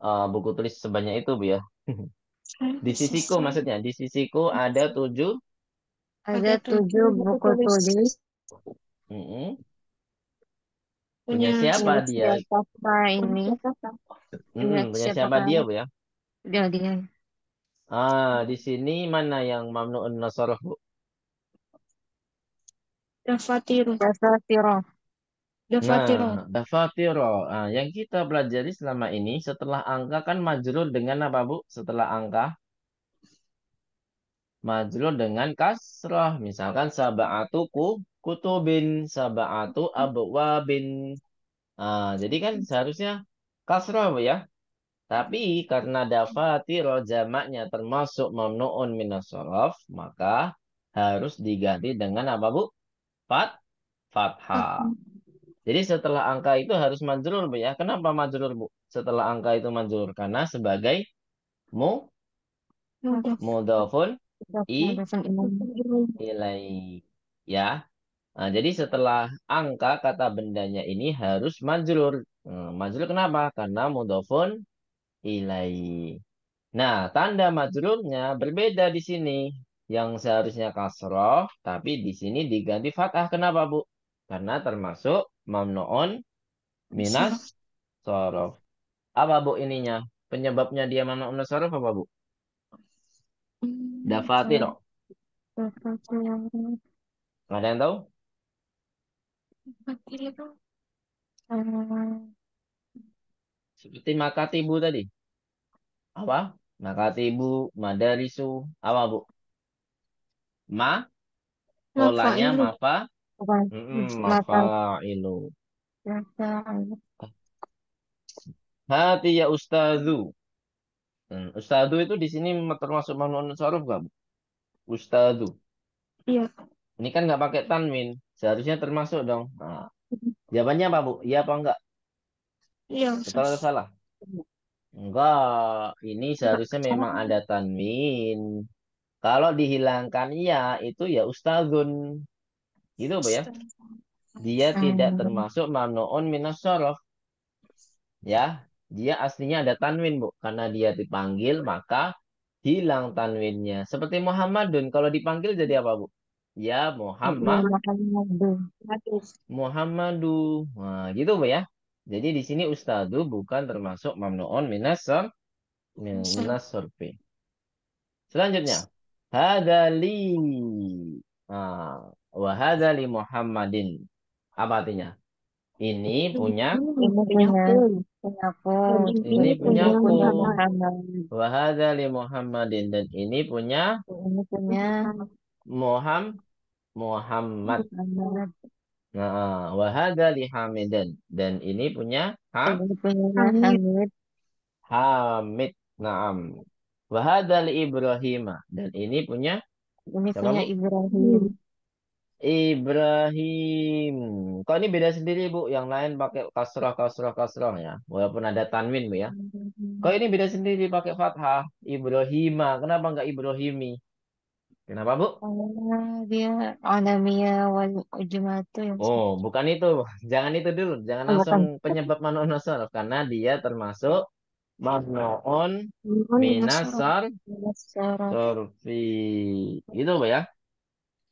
uh, buku tulis sebanyak itu, Bu ya. di sisiku maksudnya, di sisiku ada tujuh ada tujuh buku tulis. Mm-hmm. Punya siapa dia? Siapa ini? Hmm, punya siapa dia, Bu ya? Dia, dia. Ah, di sini mana yang mamnuun nasarah, Bu? Dafatiro. Dafatiro. Dafatiro. Nah, dafatiro. Ah, yang kita pelajari selama ini setelah angka kan majrur dengan apa, Bu? Setelah angka majrur dengan kasrah. Misalkan sab'atu kutubin, sab'atu abwabin. Nah, jadi kan seharusnya kasrah ya. Tapi karena dafati jamaknya termasuk mamnu'un minasorof, maka harus diganti dengan apa bu? Fat, fathah. Jadi setelah angka itu harus majrur bu ya. Kenapa majrur bu? Setelah angka itu majrur karena sebagai mu mudofun I iya. nilai ya. Nah, jadi setelah angka kata bendanya ini harus majrur. Hmm, majrur kenapa? Karena mudofun ilai. Nah, tanda majrurnya berbeda di sini. Yang seharusnya kasroh, tapi di sini diganti fathah. Kenapa, Bu? Karena termasuk mamnoon minas sorof. Apa, Bu, ininya? Penyebabnya dia mamnoon sorof apa, Bu? Dafatiro. Iya. Dafatiro. Ada yang tahu? Dafatiro. Um... Eh, Seperti makatibu tadi. Apa? Makatibu, madarisu, apa bu? Ma? Polanya mafa? Mm Mafailu. Hati ya ustazu. Hmm. Ustadu itu di sini termasuk mamnun sorof Bu? Ustadu. Iya. Ini kan nggak pakai tanwin, seharusnya termasuk dong. Nah, jawabannya apa bu? Iya apa enggak? Iya. Betul atau salah? Enggak, ini seharusnya memang ada tanwin. Kalau dihilangkan iya, itu ya ustadun. Gitu bu ya? Dia tidak hmm. termasuk mamnuun minas Ya, dia aslinya ada tanwin, Bu. Karena dia dipanggil, maka hilang tanwinnya. Seperti Muhammadun, kalau dipanggil jadi apa, Bu? Ya, Muhammad. Muhammadu. Muhammadu. Nah, gitu, Bu ya. Jadi di sini ustadu bukan termasuk mamnuun minasor minasorfi. Selanjutnya, hadali. Nah, wahadali Muhammadin. Apa artinya? Ini punya ini punya aku gitu. Wahada li Muhammadin dan ini punya ini punya Muhammad Muhammad nah wahada li Hamidan dan ini punya ha? ini punya Hamid Hamid Naam Wahada li Ibrahim dan ini punya ini punya Ibrahim Ibrahim. Kok ini beda sendiri, Bu. Yang lain pakai kasroh, kasroh, kasroh ya. Walaupun ada tanwin, Bu ya. Kok ini beda sendiri pakai fathah. Ibrahima. Kenapa enggak Ibrahimi? Kenapa, Bu? Oh, bukan itu. Jangan itu dulu. Jangan langsung penyebab man'un karena dia termasuk manon minasar sorfi. Gitu, Bu ya.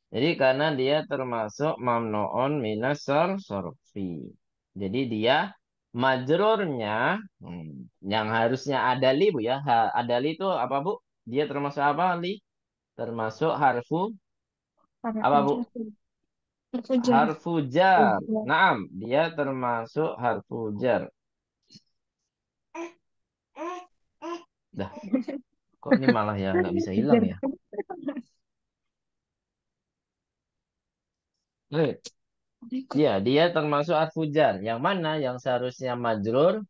Jadi karena dia termasuk Mamnoon minus sorfi. Jadi dia majrurnya hmm, yang harusnya ada li Bu ya. ada li itu apa Bu? Dia termasuk apa li? Termasuk harfu apa Bu? Harfujar. Harfujar. Naam, dia termasuk harfujar. Dah. Kok ini malah ya nggak bisa hilang ya? Iya, dia termasuk Al-Fujar. Yang mana yang seharusnya majrur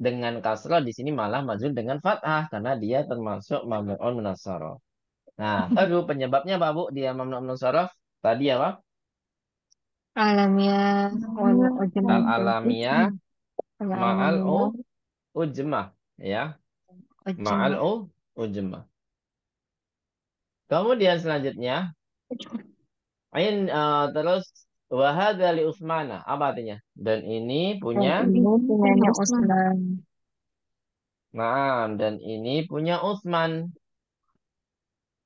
dengan kasrah di sini malah majrur dengan fathah karena dia termasuk mamnu'un minasyaraf. Nah, aduh penyebabnya apa, Bu? Dia mamnu'un minasyaraf tadi apa? Alamiah wal Al alamiyah ma'al u ujmah, ya. Ma'al u ujmah. Kemudian selanjutnya Ain uh, eh, terus wahada li Utsmana. Apa artinya? Dan ini punya dan punya Utsman. dan ini punya Utsman.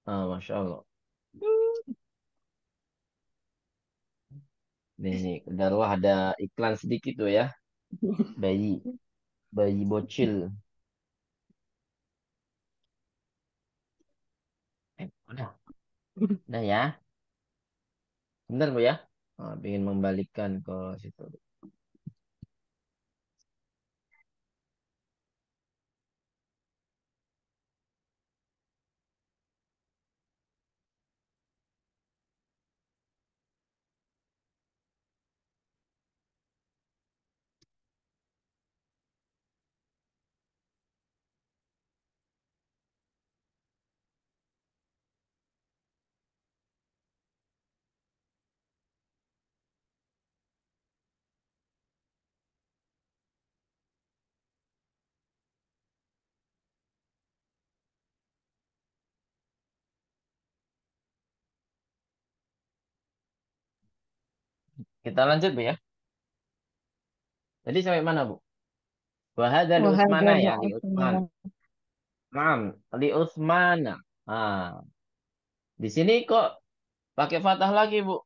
Ah, Masya Allah. Nih, Darwah ada iklan sedikit tuh ya. Bayi. Bayi bocil. Eh, udah. Udah ya. Benar Bu ya? Nah, ingin membalikkan ke situ. Kita lanjut, Bu ya. Jadi sampai mana, Bu? Wahada li Utsmana ya, li Utsman. Naam, li Utsmana. Nah, di sini kok pakai fatah lagi, Bu.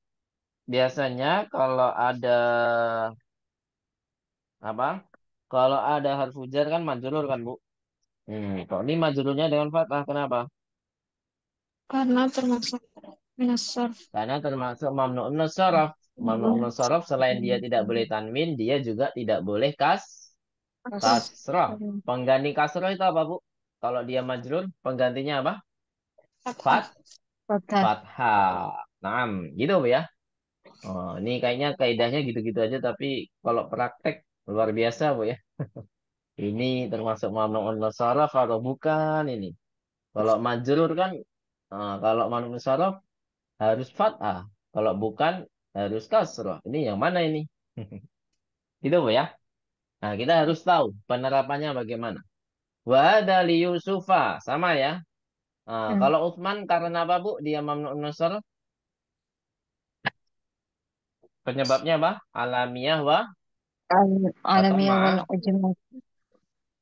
Biasanya kalau ada apa? Kalau ada harfu jar kan majrur kan, Bu? Hmm, kok ini majrurnya dengan fatah? kenapa? Karena termasuk nasar. Karena termasuk mamnu'un nasaraf. Mamnun sorof selain dia tidak boleh hmm. tanwin, dia juga tidak boleh kas kasroh. Hmm. Pengganti kasroh itu apa, Bu? Kalau dia majrur, penggantinya apa? Fat fathah. nam gitu Bu ya. Oh, ini kayaknya kaidahnya gitu-gitu aja tapi kalau praktek luar biasa Bu ya. ini termasuk mamnuun nasaraf atau bukan ini? Kalau majrur kan eh, kalau mamnuun nasaraf harus fathah. Kalau bukan harus kasroh. Ini yang mana ini? Gitu Bu ya. Nah, kita harus tahu penerapannya bagaimana. Wa ada Yusufa, sama ya. Nah, hmm. Kalau Utsman karena apa Bu? Dia mamnu nasr. Penyebabnya apa? Alamiah wa alamiah wal ujmah.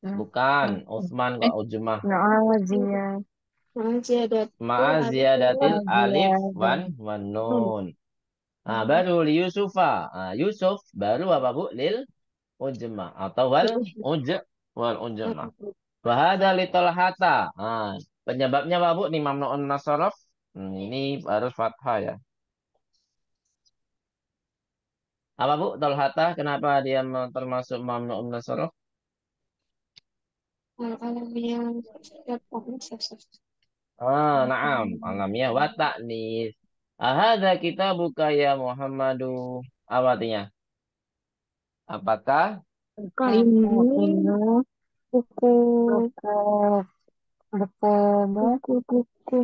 Hmm. Bukan hmm. Utsman wa ujmah. Ma'aziyah. Ma'aziyadatil alif wan wan nun. Hmm ah baru li Yusufa. Ah, Yusuf baru apa Bu? Lil ujma atau wal uj wal ujma. Wa hada li Talhata. Ah, penyebabnya apa Bu? Ini mamnuun nasaraf. Hmm, ini harus fathah ya. Apa Bu? Talhata kenapa dia termasuk mamnuun nasaraf? alamiah alamiyah Ah, na'am. alamiah wa nih Ahadha kita buka ya Muhammadu. Apa artinya? Apakah? Buku. Buku. Eh, buku, Buku.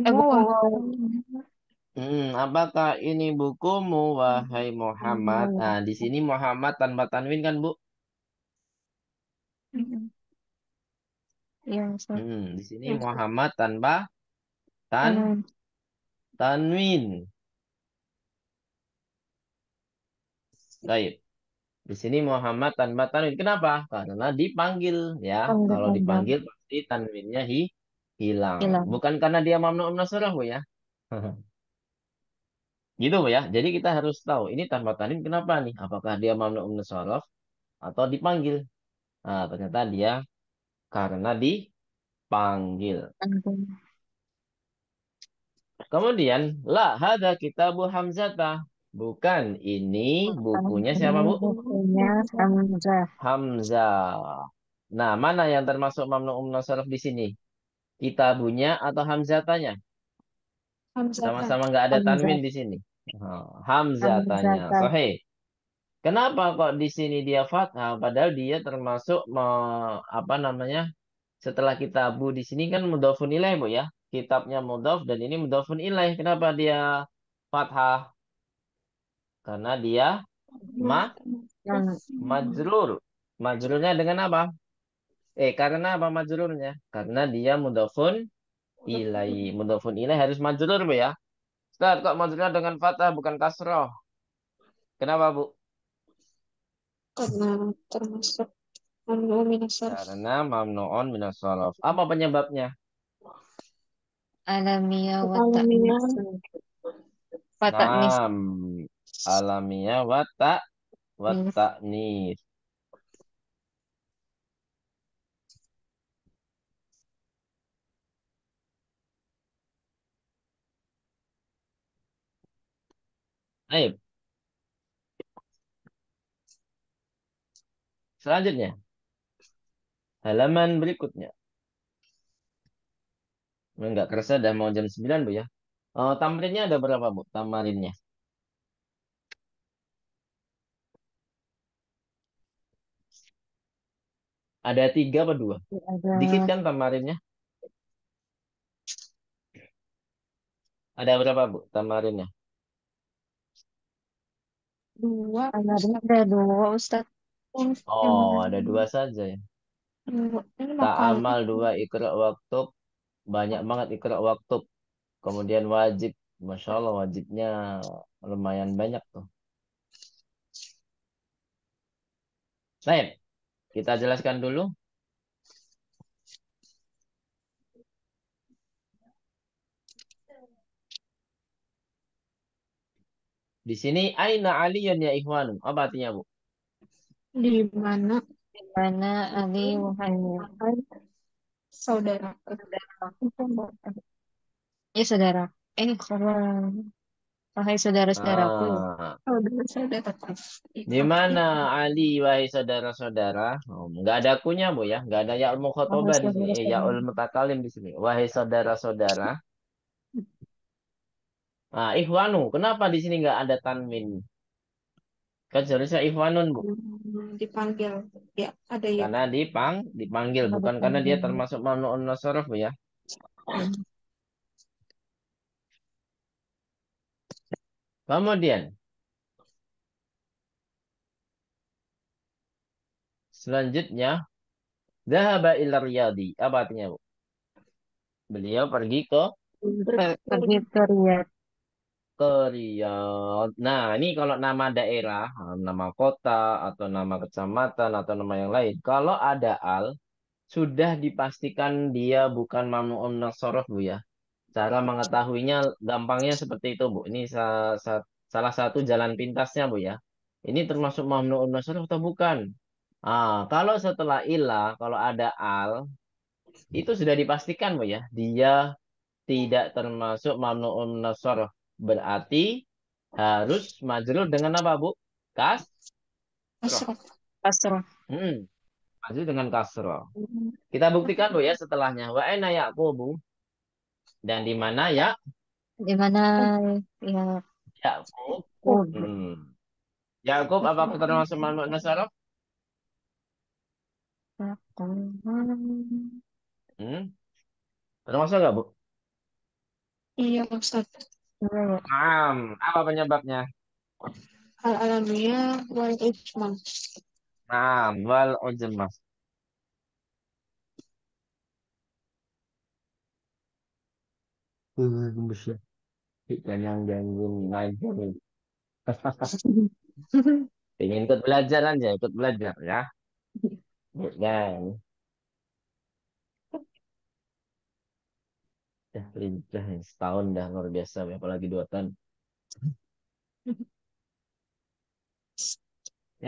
Hmm, apakah ini bukumu, wahai Muhammad? Hmm. Nah, di sini Muhammad tanpa tanwin kan, Bu? Ya, hmm, di sini iya, Muhammad tanpa tan hmm. tanwin. Baik. Di sini Muhammad tanpa tanwin. Kenapa? Karena dipanggil ya. Panggil, oh, Kalau panggil. dipanggil pasti tanwinnya hi, hilang. hilang. Bukan karena dia mamnu nasrah Bu ya. gitu Bu ya. Jadi kita harus tahu ini tanpa tanwin kenapa nih? Apakah dia mamnu nasrah atau dipanggil? Nah, ternyata dia karena dipanggil. Panggil. Kemudian la hada kitabu hamzata. Bukan, ini bukunya siapa, Bu? Bukunya Hamzah. Hamzah. Nah, mana yang termasuk mamnu'um nasaraf di sini? Kitabunya atau Hamzatanya? Hamzah. Sama-sama nggak ada Hamzah. tanwin di sini. Hamzah Hamzatanya. Hamzah. Sahih. Kenapa kok di sini dia fathah padahal dia termasuk me, apa namanya? Setelah kitabu di sini kan mudafun ilaih, Bu ya. Kitabnya mudof dan ini mudafun ilaih. Kenapa dia fathah? karena dia iya. ma majrur. Majrurnya dengan apa? Eh, karena apa majrurnya? Karena dia mudafun ilai. Mudafun ilai harus majrur, Bu ya. Ustaz, kok majrurnya dengan fathah bukan kasroh? Kenapa, Bu? Karena termasuk mamnu'un minasaraf. Karena mamnu'un minasaraf. Apa penyebabnya? Alamiya wa fatah Fathah alamiah wata wata nih Ayo. Baik. Selanjutnya. Halaman berikutnya. Enggak kerasa udah mau jam 9, Bu ya. Uh, tamrinnya ada berapa, Bu? Tamarinnya. Ada tiga apa dua? Iya, ada. Dikit kan tamarinnya? Ada berapa, Bu, tamarinnya? Dua, ada, ada dua, Ustaz. Oh, ada dua saja ya. Tak amal dua ikra waktu banyak banget ikra waktu kemudian wajib Masya Allah wajibnya lumayan banyak tuh Baik kita jelaskan dulu. Di sini aina aliyun ya ikhwan. Apa artinya, Bu? Di mana? Di mana Ali Muhammad? Saudara. Saudara. Ya, saudara. Eh, saudara. Wahai saudara-saudaraku. Ah. Oh, saudara-saudaraku. Iya. mana Ali wahai saudara-saudara? Oh, ada akunya Bu ya, enggak ada yaul mukhotobah di sini, eh, yaul mutakalim di sini. Wahai saudara-saudara. Ah, ikhwanu, kenapa di sini enggak ada tanwin? Kan seharusnya ikhwanun, Bu. Hmm, dipanggil. Ya, ada ya. Karena dipang dipanggil bukan ada karena dia termasuk mamnuun Nasaraf, Bu ya. Hmm. Kemudian selanjutnya Zahaba ila Apa artinya, Bu? Beliau pergi ke pergi ke Riyadh. Ke Riyadh. Nah, ini kalau nama daerah, nama kota atau nama kecamatan atau nama yang lain, kalau ada al sudah dipastikan dia bukan mamu'un nasoroh, Bu ya. Cara mengetahuinya gampangnya seperti itu, Bu. Ini sa sa salah satu jalan pintasnya, Bu ya. Ini termasuk mamnuun masal atau bukan? Ah, kalau setelah ilah, kalau ada al, itu sudah dipastikan, Bu ya. Dia tidak termasuk mamnuun nasor Berarti harus majrur dengan apa, Bu? Kas kasro Hmm. Majrur dengan kasro hmm. Kita buktikan, Bu ya, setelahnya. Wa enayakku bu dan di mana ya? Di mana ya? Yakub. Oh. Hmm. Yakub apa termasuk makhluk nasarab? Hmm? Termasuk nggak, Bu? Iya, Ustaz. Naam. Apa penyebabnya? Al-alamiyah wal ujmah. Naam, wal ujmah. ya, hmm, dan yang gangguin ngajarin ingin ikut belajar aja ikut belajar ya bukan dah ya, lincah setahun dah luar biasa apalagi dua tahun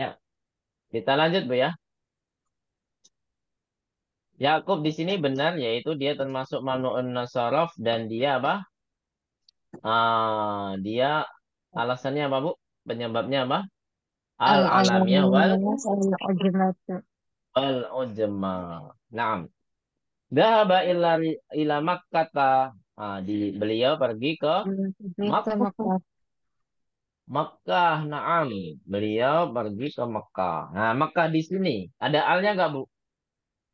ya kita lanjut bu ya Yakub di sini benar yaitu dia termasuk manuun nasarof dan dia apa? Uh, dia alasannya apa Bu? Penyebabnya apa? Al alamnya wal al ujma. Naam. Dahaba ila ila Makkah. Ah, di beliau pergi ke Makkah. Makkah, naam. Beliau pergi ke Makkah. Nah, Makkah di sini. Ada alnya nggak, Bu?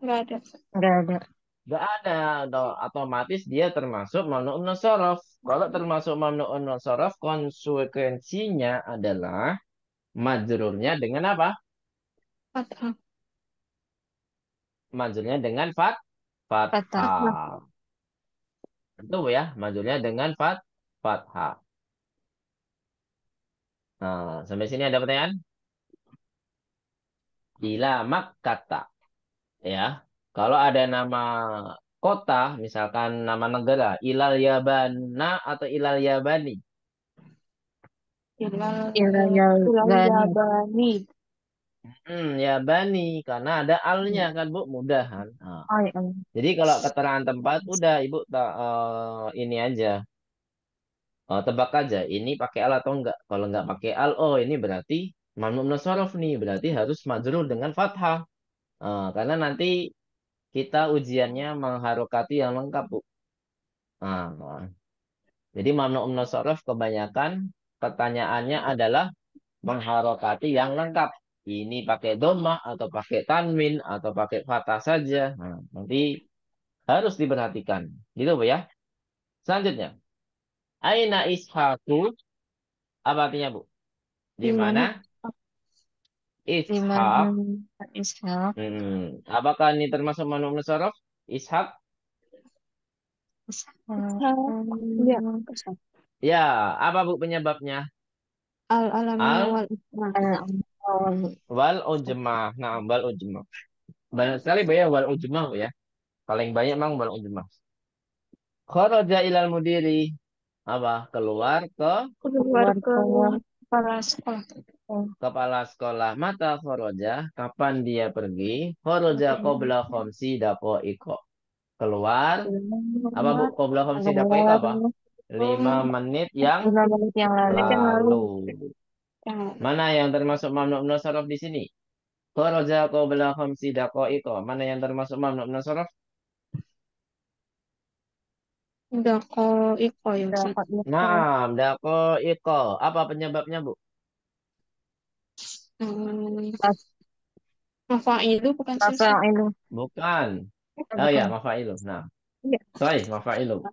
Nggak ada. Nggak ada. Nggak ada. Otomatis dia termasuk mamnu'un nasorof. Kalau termasuk mamnu'un nasorof, konsekuensinya adalah majrurnya dengan apa? Fathah. Majrurnya dengan fat fathah. Itu ya, majrurnya dengan fat fathah. Nah, sampai sini ada pertanyaan? Bila mak kata ya kalau ada nama kota misalkan nama negara Ilal Yabana atau Ilal Yabani Ilal, Ilal, Yabani Hmm, ya bani karena ada alnya hmm. kan bu mudahan Nah. Oh, iya, iya. Jadi kalau keterangan tempat udah ibu ta, uh, ini aja uh, tebak aja ini pakai al atau enggak. Kalau enggak pakai al oh ini berarti mamnu nasorof nih berarti harus majrur dengan fathah. Uh, karena nanti kita ujiannya mengharokati yang lengkap, Bu. Uh, jadi mamnu'um nasorof kebanyakan pertanyaannya adalah mengharokati yang lengkap. Ini pakai domah atau pakai tanwin atau pakai fatah saja. Uh, nanti harus diperhatikan. Gitu Bu ya. Selanjutnya. Aina ishaku. Apa artinya Bu? Di mana? Ishak. Ishak. Hmm. Apakah ini termasuk manu musyaraf? Ishak? Ishak. Ya. ya. apa Bu penyebabnya? Al alami Al wal wal ujma. Nah, wal ujma. Banyak sekali banyak wal ujma ya. Paling banyak memang wal ujma. Kharaja ilal mudiri. Apa? Keluar ke keluar ke kepala sekolah kepala sekolah mata khoroja kapan dia pergi khoroja qabla khamsi iko keluar apa bu qabla khamsi iko apa oh. lima menit yang lalu. Mana yang termasuk mamnu ibn sorof di sini? Kharaja qabla khamsi iko. Mana yang termasuk mamnu ibn sorof? Dako ya. Nah, dako iko. Apa penyebabnya, Bu? Hmm. bukan sih Bukan. Oh, iya, ya, mafailu. Nah, Iya. sorry, mafailu. Ah.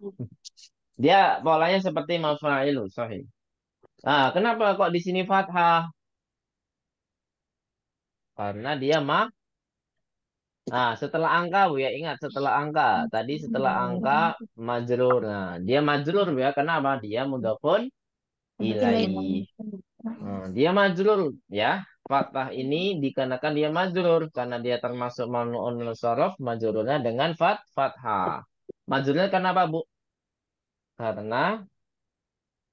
Dia polanya seperti mafailu, sorry. Ah, kenapa kok di sini fathah? Karena dia ma. Nah, setelah angka, Bu ya, ingat setelah angka. Tadi setelah angka majrur. Nah, dia majrur, Bu ya. Kenapa? Dia mudhafun ilaihi. Hmm, dia majrur, ya fathah ini dikarenakan dia majrur karena dia termasuk maunul musyarraf majrurnya dengan fat fathah. Majrurnya karena apa, Bu? Karena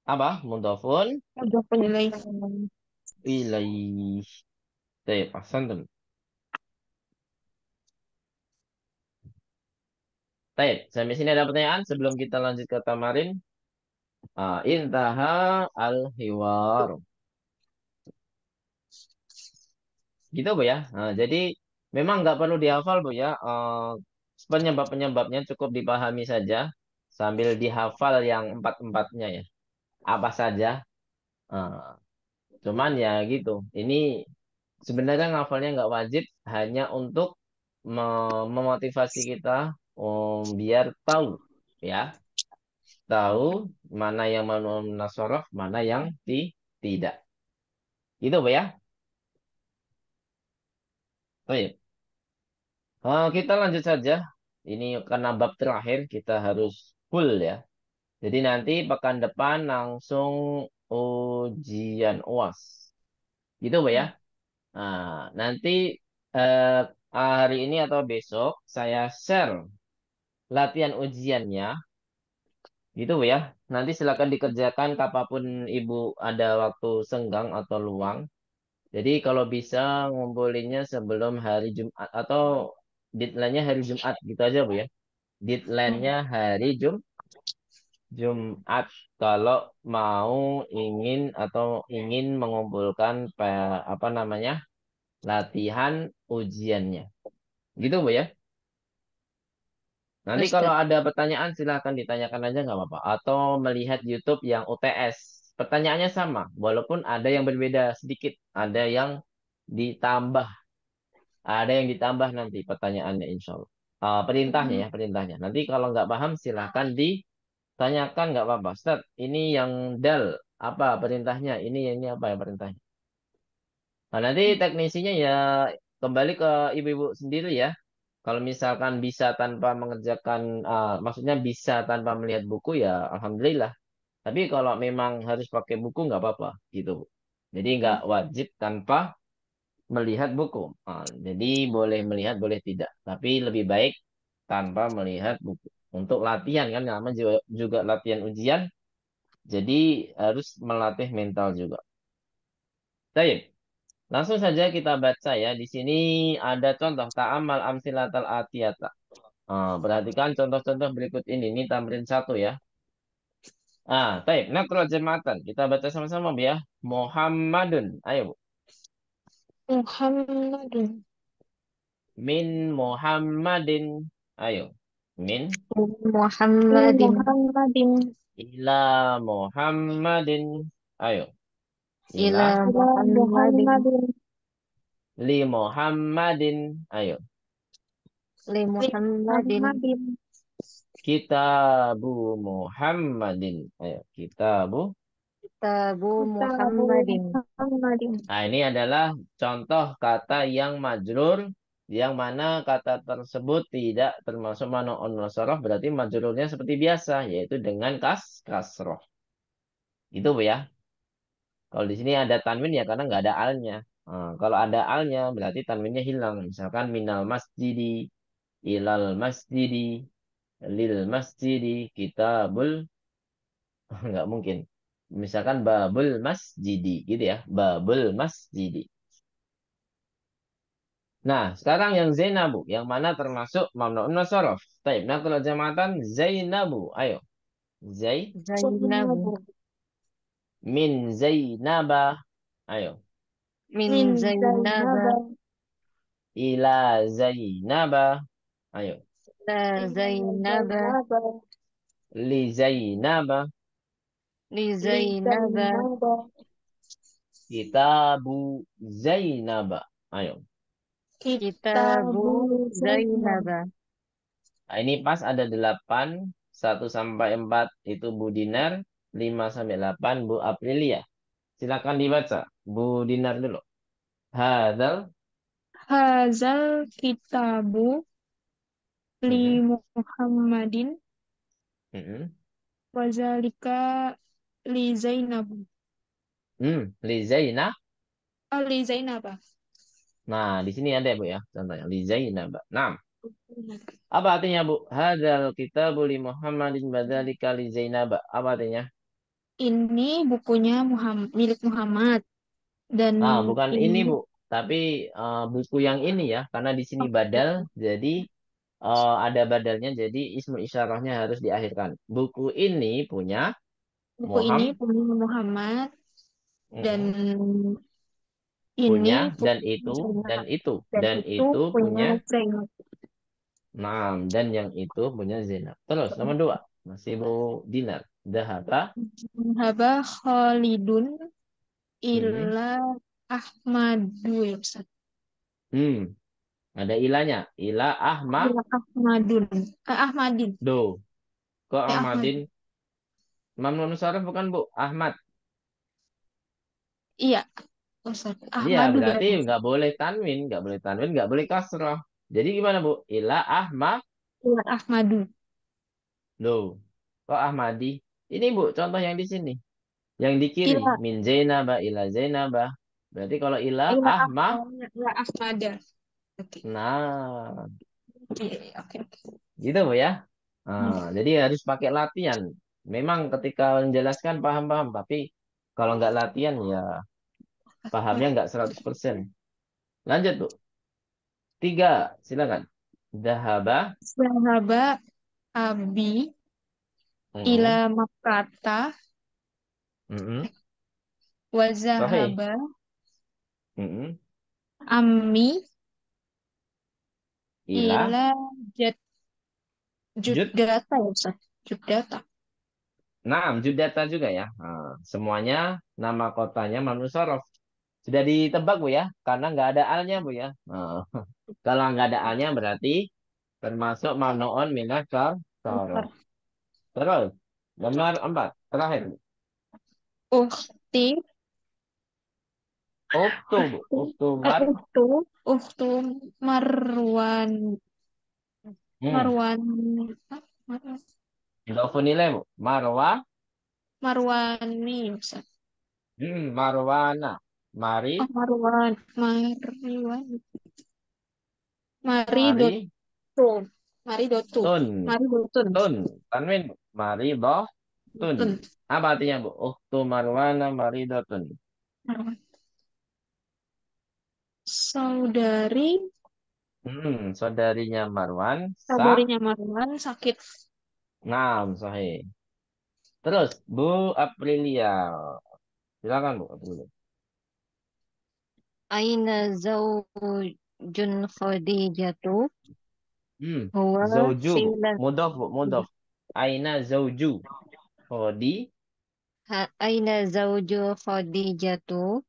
apa? Mudhafun mudhafun ilaih. Ilaih. Baik, ahsantum. Baik, sampai sini ada pertanyaan sebelum kita lanjut ke tamarin. Uh, intaha al-hiwar. gitu Bu ya. Nah, jadi memang nggak perlu dihafal Bu ya. uh, penyebab-penyebabnya cukup dipahami saja sambil dihafal yang empat-empatnya ya. Apa saja. uh, cuman ya gitu. Ini sebenarnya ngafalnya nggak wajib hanya untuk memotivasi kita um, biar tahu ya tahu mana yang manun mana yang ti tidak gitu bu ya Baik. Nah, kita lanjut saja. Ini karena bab terakhir kita harus full ya. Jadi nanti pekan depan langsung ujian UAS. Gitu, Bu ya. Hmm. Nah, nanti eh, hari ini atau besok saya share latihan ujiannya. Gitu, Bu ya. Nanti silakan dikerjakan kapanpun Ibu ada waktu senggang atau luang. Jadi kalau bisa ngumpulinnya sebelum hari Jumat atau deadline-nya hari Jumat gitu aja Bu ya. Deadline-nya hmm. hari Jum Jumat kalau mau ingin atau ingin mengumpulkan apa namanya? latihan ujiannya. Gitu Bu ya. Nanti kalau ada pertanyaan silahkan ditanyakan aja nggak apa-apa. Atau melihat YouTube yang UTS pertanyaannya sama, walaupun ada yang berbeda sedikit, ada yang ditambah, ada yang ditambah nanti pertanyaannya insya Allah. Uh, perintahnya mm-hmm. ya, perintahnya. Nanti kalau nggak paham silahkan ditanyakan nggak apa-apa. Ustaz, ini yang dal apa perintahnya? Ini ini apa ya perintahnya? Nah, nanti mm-hmm. teknisinya ya kembali ke ibu-ibu sendiri ya. Kalau misalkan bisa tanpa mengerjakan, uh, maksudnya bisa tanpa melihat buku ya, alhamdulillah. Tapi kalau memang harus pakai buku nggak apa-apa gitu. Jadi nggak hmm. wajib tanpa melihat buku. Nah, jadi boleh melihat, boleh tidak. Tapi lebih baik tanpa melihat buku. Untuk latihan kan namanya juga, juga latihan ujian. Jadi harus melatih mental juga. Baik. Langsung saja kita baca ya. Di sini ada contoh ta'amal amsilatal atiyata. Nah, perhatikan contoh-contoh berikut ini. Ini tamrin satu ya. Ah, baik. Nakro jematan. Kita baca sama-sama ya. Muhammadun. Ayo Bu. Muhammadun. Min Muhammadin. Ayo. Min. Muhammadin. Muhammadin. Ila Muhammadin. Ayo. Ila Muhammadin. Li Muhammadin. Ayo. Li Muhammadin. Kitabu Muhammadin. Ayo, Kitabu. Kitabu Muhammadin. Nah, ini adalah contoh kata yang majrur yang mana kata tersebut tidak termasuk mano'un nasorof berarti majrurnya seperti biasa yaitu dengan kas kasroh. Itu ya. Kalau di sini ada tanwin ya karena nggak ada alnya. Nah, kalau ada alnya berarti tanwinnya hilang. Misalkan minal masjidi ilal masjidi lil masjidi kitabul nggak mungkin misalkan babul masjidi gitu ya babul masjidi nah sekarang yang zainabu yang mana termasuk mamnu'un nasorof taib nah kalau jamatan zainabu ayo zai zainabu min zainaba ayo min zainaba ila zainaba ayo زينب لزينب لزينب كتاب زينب ayo كتاب زينب nah, ini pas ada delapan satu sampai empat itu Bu Dinar lima sampai delapan Bu Aprilia silakan dibaca Bu Dinar dulu Hazal, Hazal kitabu Mhm. li Muhammadin mhm. wa zalika li Zainab. Hmm, li Zainab. Oh, li Zainab. Nah, di sini ada ya, Bu ya, contohnya li Zainab. enam. Apa artinya, Bu? hadal kita li Muhammadin zalika li Zainab. Apa artinya? Ini bukunya Muhammad, milik Muhammad dan Nah, bukan ini, ini Bu, tapi uh, buku yang ini ya, karena di sini oh. badal jadi uh, ada badalnya jadi ismu isyarahnya harus diakhirkan. Buku ini punya Buku Muhammad. ini punya Muhammad dan hmm. ini punya dan itu punya, dan itu dan, dan itu, itu punya Nah, dan yang itu punya Zainab. Terus nomor dua masih mau dinar. Dahaba. Dahaba Khalidun ila hmm. Ahmadu Hmm, ada ilahnya. Ilah Ahmad. Ilah Ahmadun. Eh, Ahmadin. Do. Kok eh, Ahmadin? Imam Saraf bukan Bu? Ahmad. Iya. Oh, iya Ahmad iya, berarti nggak boleh tanwin, nggak boleh tanwin, nggak boleh kasroh. Jadi gimana Bu? Ila Ahmad. Ila Ahmadu. Do. kok Ahmadi? Ini Bu, contoh yang di sini. Yang di kiri, ila. min Zainabah, ila Zainabah. Berarti kalau ila, ila Ahmad. Ila Ahmada. Oke. Okay. Nah. Oke, okay, oke. Okay, okay. Gitu Bu ya. Nah, hmm. jadi harus pakai latihan. Memang ketika menjelaskan paham-paham, tapi kalau nggak latihan ya pahamnya nggak 100%. Lanjut, Bu. Tiga, silakan. Dahaba. Dahaba abi hmm. ila Makata. Hmm. Wazahaba. Hmm. Ila Ila jud, data ya Ustaz. Jud data. Nah, jud data juga ya. Nah, semuanya nama kotanya Manusorof. Sudah ditebak Bu ya, karena nggak ada alnya Bu ya. Nah, kalau nggak ada alnya berarti termasuk manoon minakar sorof. Terus, nomor empat, terakhir. Ukti Oktum, Oktum. Mar Oktum, Oktum Marwan. Hmm. Marwan. Marwan. Marwan, nilai, Bu. Marwa. Marwan Ustaz. Hmm, Marwana. Mari. Oh, Marwan. Marwan. Mari. Mari. Dotun. Mari Dotun. Mari Dotun. Tun. Tanwin. Mari Dotun. Apa artinya, Bu? Oktum Marwana, Mari Dotun. Marwan saudari hmm, saudarinya Marwan saudarinya Marwan sakit. Nah, sahih. Terus Bu Aprilia. Silakan Bu Aprilia. Aina zaujun Khadijatu? Hmm. Huwa zauju. Mudaf, mudaf. Aina zauju. Khadi. aina zauju Khadijatu?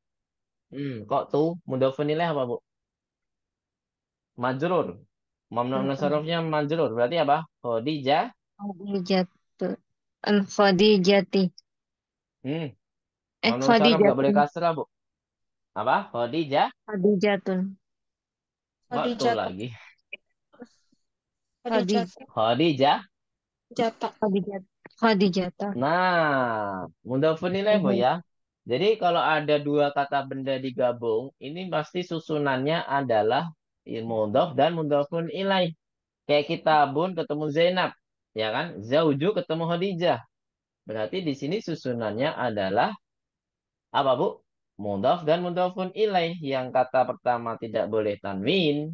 Hmm, kok tu mudhof nilai apa, Bu? Majrur. Mamnu hmm. nasarofnya majrur. Berarti apa? Khadijah. Khadijatu. Al eh, Khadijati. Hmm. Eh, Mamnu nasaraf nggak boleh kasrah, Bu. Apa? Khadijah. Khadijatun. Khadijah. lagi? Khadijah. Khadijah. Khadijah. Khadijah. Nah, mudhof nilai, ya, Bu ya. Jadi kalau ada dua kata benda digabung, ini pasti susunannya adalah mudhof dan mudhofun ilai. Kayak kita kitabun ketemu Zainab, ya kan? Zauju ketemu Khadijah. Berarti di sini susunannya adalah apa, Bu? Mudhof dan mudhofun ilai. Yang kata pertama tidak boleh tanwin.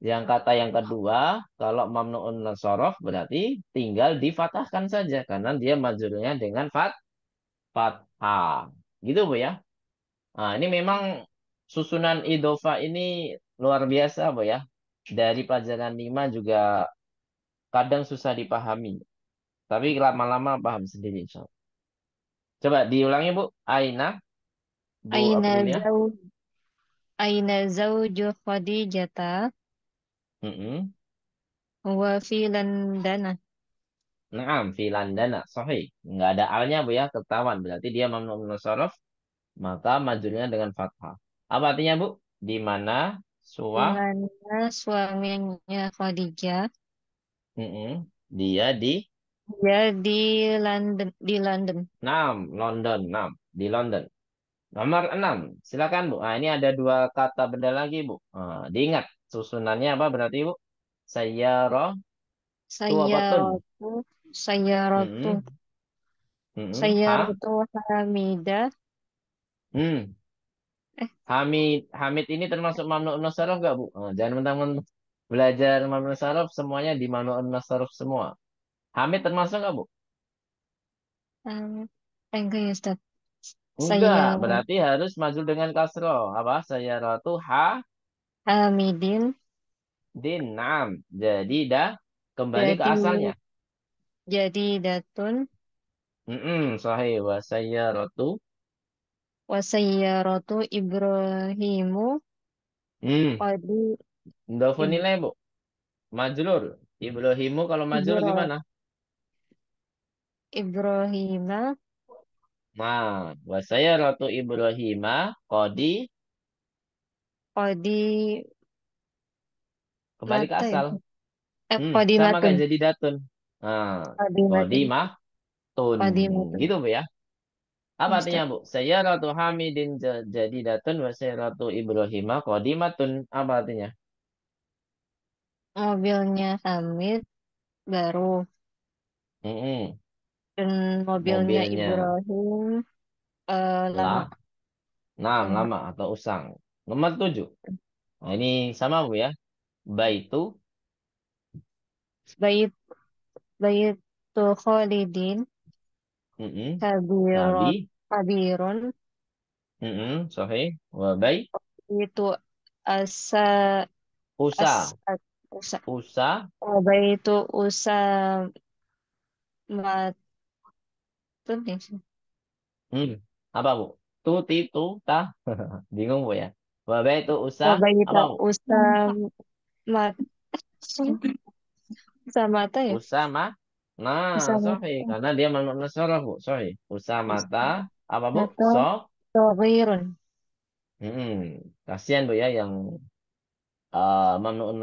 Yang kata yang kedua, kalau mamnu'un nasorof berarti tinggal difatahkan saja karena dia majurnya dengan fat, fat Ah, Gitu Bu ya. Nah, ini memang susunan idofa ini luar biasa Bu ya. Dari pelajaran lima juga kadang susah dipahami. Tapi lama-lama paham sendiri insya Allah. Coba diulangi Bu. Aina. Aina Zau Aina Zauju Khadijata. Mm -hmm. Wa fi Naam fi landana sahih. Enggak ada alnya Bu ya, ketahuan berarti dia mamnu munsharaf maka majurnya dengan fathah. Apa artinya Bu? Di mana suwa? suaminya Khadijah? Mm -mm. Dia di dia di London di London. Naam, London, naam, di London. Nomor 6, silakan Bu. Nah, ini ada dua kata benda lagi Bu. Nah, diingat susunannya apa berarti Bu? Sayyara Sayyara saya ratu, hmm. hmm. saya ratu Hamidah. Hmm. eh Hamid, Hamid ini termasuk Mamnu'un nasarof gak Bu? Oh, jangan mentang-mentang belajar Mamnu'un nasarof semuanya di Mamnu'un nasarof semua. Hamid termasuk gak Bu? eh, enggak ya Ustaz Enggak, saya berarti harus maju dengan kasroh. Apa? Saya ratu ha Hamidin Dinam. Jadi dah kembali ke asalnya. Jadi datun Mm-mm, sahih sayyaratu rotu. sayyaratu Ibrahimu Hmm, qadi Ib- hmm. nilai bu. Majrur. Ibrahimu kalau majrur Ibra gimana? Ibrahima Nah, wa rotu Ibrahima kodi qadi kembali ke mata ya asal. eh Hmm, sama kan jadi datun. Kodi qadimatun. Qadimatun. Gitu, Bu ya. Apa iya, artinya, Bu? Sayyaratu Hamidin jadidatun wa sayyaratu Ibrahima qadimatun. Apa artinya? Mobilnya Hamid baru. Mm -hmm. Dan mobilnya Mobilnya. Ibrahim uh, lama. Nah, Lama. Iya. lama atau usang. Nomor tujuh. Nah, ini sama Bu ya. Baitu. Baitu Baitu Khalidin Mm-mm. Kabirun Nabi. Kabirun Mm-mm. Sahih. Wabai. itu asa Usa. asa usa Usa. itu usa matun ya sih. Hmm. Apa bu? Tu ti tu ta. Bingung bu ya. Wabai tu usa. Wabaitu apa bu? usa mat usama ya? Usama. Nah, Usama. sorry. Karena dia menurut nasoroh, Bu. Sorry. usama Apa, Bu? Mata. So? Sohirun. Hmm. kasian Bu, ya. Yang uh, eh, mamnu'un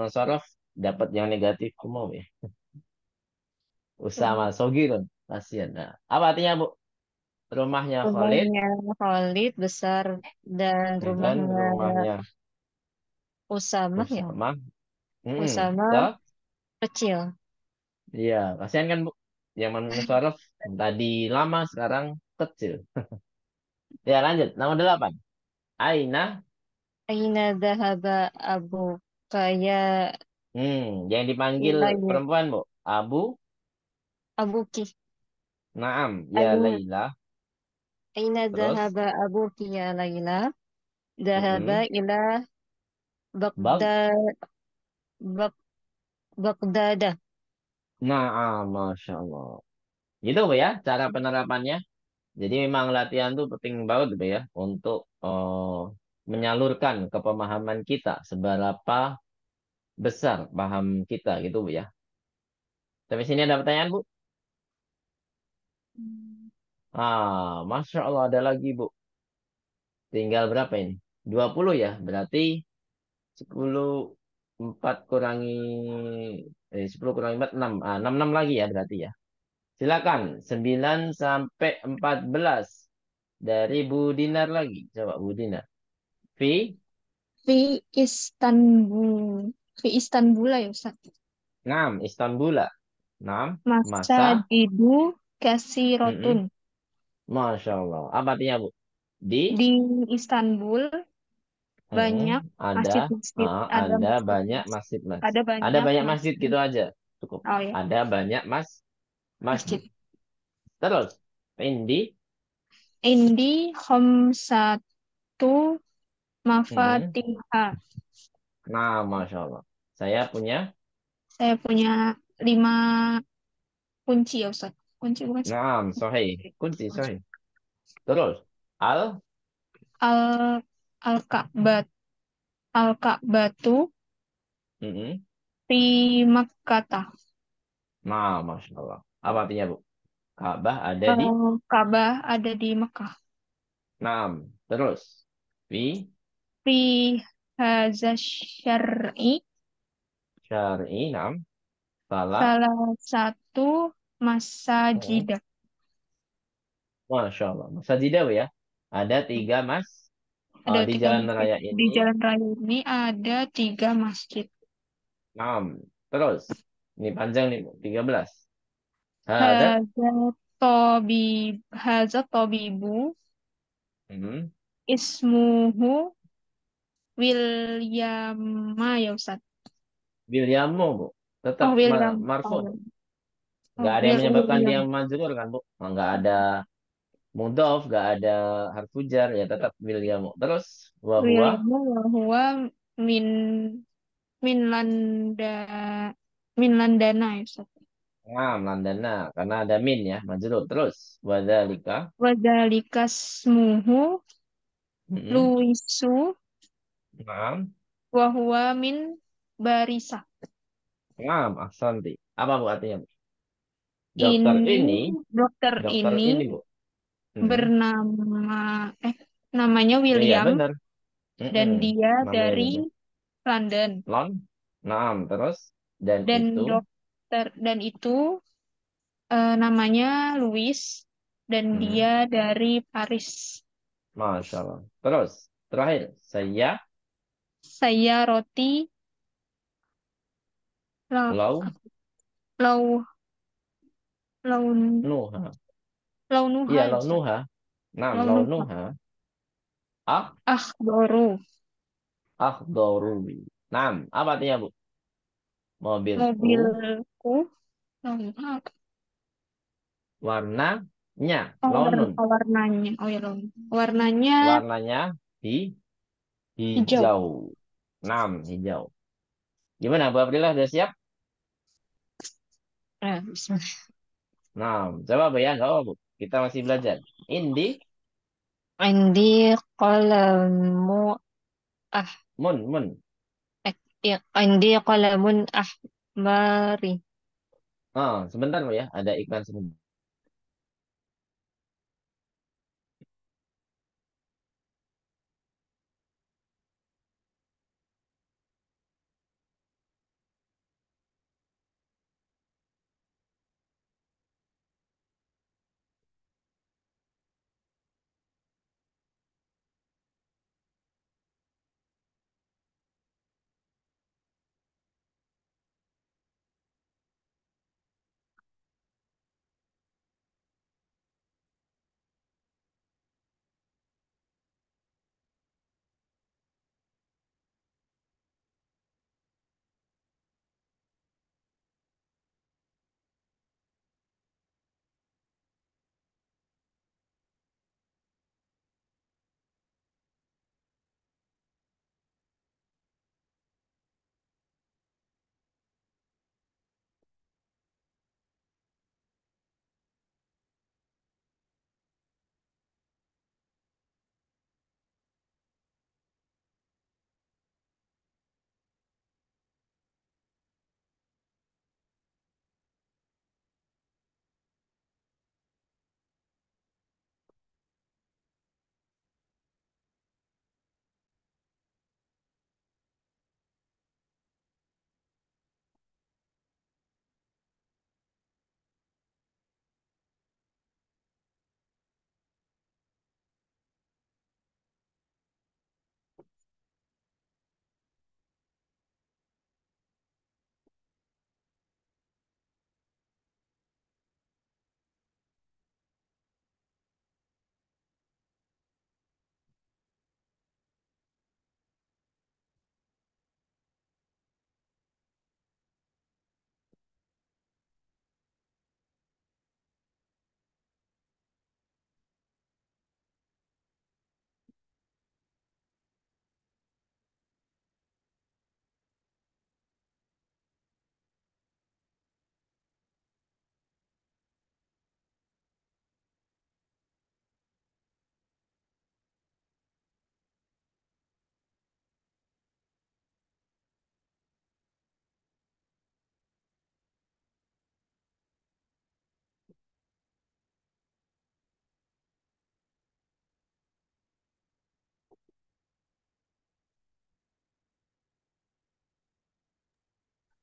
dapat yang negatif kamu ya. Usama. Sogirun. Kasian. Nah, apa artinya, Bu? Rumahnya Khalid. Rumahnya Khalid besar dan rumahnya, rumahnya Usama, ya. Usama. ya? Hmm. Usama. So? kecil. Iya, kasihan kan Bu. Zaman Musharraf tadi lama, sekarang kecil. ya, lanjut. Nomor delapan. Aina. Aina dahaba abu kaya. Hmm, yang dipanggil Laila. perempuan, Bu. Abu. Abu ki, Naam, ya Aina. Laila. Aina dahaba ki ya Laila. Dahaba hmm. ila Bagdad. Bagdad. Bagdada. Nah, ah, Masya Allah. Gitu Bu ya, cara penerapannya. Jadi memang latihan itu penting banget Bu ya, untuk uh, menyalurkan kepemahaman kita seberapa besar paham kita gitu Bu ya. Tapi sini ada pertanyaan Bu? Hmm. Ah, Masya Allah ada lagi Bu. Tinggal berapa ini? 20 ya, berarti 10 4 kurangi eh, 10 kurangi 4, 6. Ah, 6, 6 lagi ya berarti ya. Silakan 9 sampai 14 dari Bu Dinar lagi. Coba Bu Dinar. V V Istanbul. V Istanbul ya Ustaz. 6 Istanbul. 6 Masa, Masa Didu kasih rotun. Mm -hmm. Masya Allah. Apa artinya Bu? Di? Di Istanbul banyak ada masjid-masjid oh, ada, ada masjid. banyak masjid-masjid ada banyak ada banyak masjid, masjid gitu aja cukup oh, iya. ada banyak mas masjid, masjid. terus indi indi Hom satu mafatihah hmm. nah masya allah saya punya saya punya lima kunci ya Ustaz kunci bukan nah sohi kunci sohi terus al al Al-Ka'bat Al-Ka'batu mm-hmm. Nah, Masya Allah. Apa artinya, Bu? Ka'bah ada di? Eh, Ka'bah ada di Mekah. Nah, terus. Fi? Fi haza syar'i. Syar'i, nam. Salah. Salah satu masajidah. Mm-hmm. Masya Allah. Masajidah, Bu ya? Ada tiga mas ada di tiga jalan masjid. raya ini. Di jalan raya ini ada tiga masjid. enam Terus. Ini panjang nih, 13. belas tobi, haza tobibu. Hmm. Ismuhu William ya Ustaz. William Bu. Tetap oh, William. Enggak oh. ada oh, yang menyebabkan dia majrur kan, Bu? Enggak ada mudof gak ada harf fujar ya tetap William terus wa huwa wa huwa min minlanda minlandana ya Ustaz. Ya, nah, Landana karena ada min ya, majrur. Terus wa dzalika smuhu mm-hmm. Luisu Naam. wa huwa min barisa. Naam, ahsanti. Apa Bu artinya, Bu? Dokter ini, ini dokter, dokter ini, ini Bu. Hmm. bernama eh namanya oh, Iya William benar. dan Mm-mm. dia Namanya dari benar. Iya. London Lon, nah terus dan dan itu dokter dan itu eh, namanya Louis dan mm, dia dari Paris. Masya Allah. Terus terakhir saya Saya roti lau lau lau laun Nuha launuha هي iya, ya launuha أستاذ nah, launuha ah? Ah Doru, ah Doru, نعم apa artinya Bu mobil mobilku warnanya lonun oh, warnanya oh ya warnanya warnanya hi hijau hijau enam hijau gimana Bu Aprilah sudah siap eh, coba Bu ya nggak Bu kita masih belajar. Indi Indi kolamu ah mun mun. Ya, Indi ah Mari Oh, sebentar ya, ada iklan sebentar.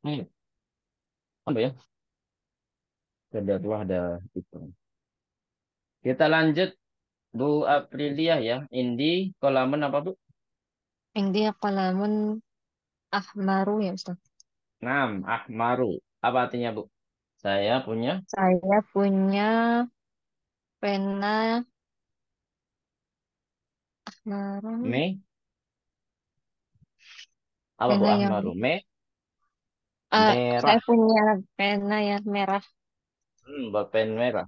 Iya. Apa ya? Ada ada itu. Kita lanjut Bu Aprilia ya. Indi kolamun apa Bu? Indi kolamun ahmaru ya Ustaz. Nam, ahmaru. Apa artinya Bu? Saya punya? Saya punya pena ahmaru. Me? Apa pena Bu ahmaru? Yang... Me? Eh, merah. saya punya pena yang merah. Hmm, bolpen merah.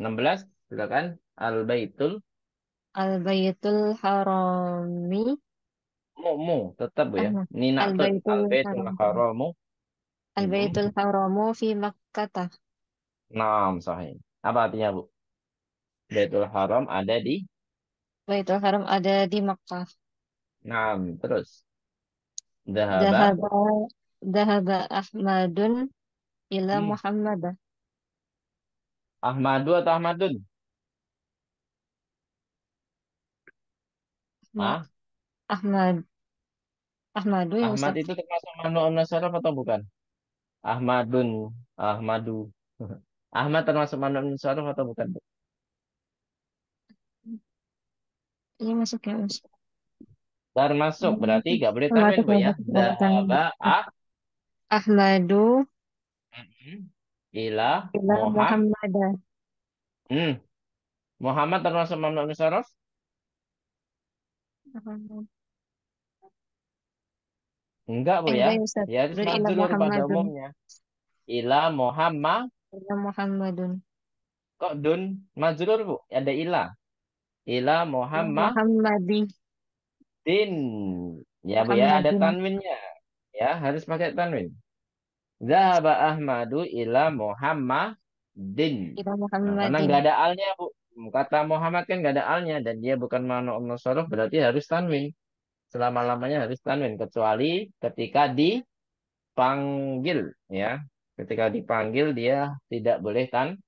16, silakan. Al-Baitul Al-Baitul Harami. Mu, mu, tetap ya. Ah, Ini nak Al-Baitul Haramu. Al-Baitul Haramu hmm. fi Makkata. Naam, sahih. Apa artinya, Bu? Baitul Haram ada di Baitul Haram ada di Makkah. Naam, terus. Dahabah. Dahabah. Dahaba Ahmadun ila Hmm. Muhammad. Ahmadu atau Ahmadun? ah Ahmad. Ahmadu ya Ahmad itu termasuk Manu Nasaraf atau bukan? Ahmadun, Ahmadu. Ahmad termasuk Manu Nasaraf atau bukan? Ini masuk ya Termasuk. Hmm. berarti gak boleh tanwin ya. ya Dahaba ah Ahmadu mm-hmm. Ila ila Muhammad. Hmm. Muhammad termasuk mamnu Misaraf? Enggak, Bu ya. Ya, ya itu sudah pada umumnya. Ila Muhammad Ila Muhammadun. kok dun majrur, Bu? Ada ila. Ila Muhammad Muhammadi. Din. Ya, Bu ya, ada tanwinnya. Ya, harus pakai tanwin. Zahaba Ahmadu ila Muhammadin. Ila Muhammadin. Nah, karena nggak ada alnya, Bu. Kata Muhammad kan nggak ada alnya dan dia bukan mano omnosorof berarti harus tanwin. Selama-lamanya harus tanwin kecuali ketika dipanggil ya. Ketika dipanggil dia tidak boleh tan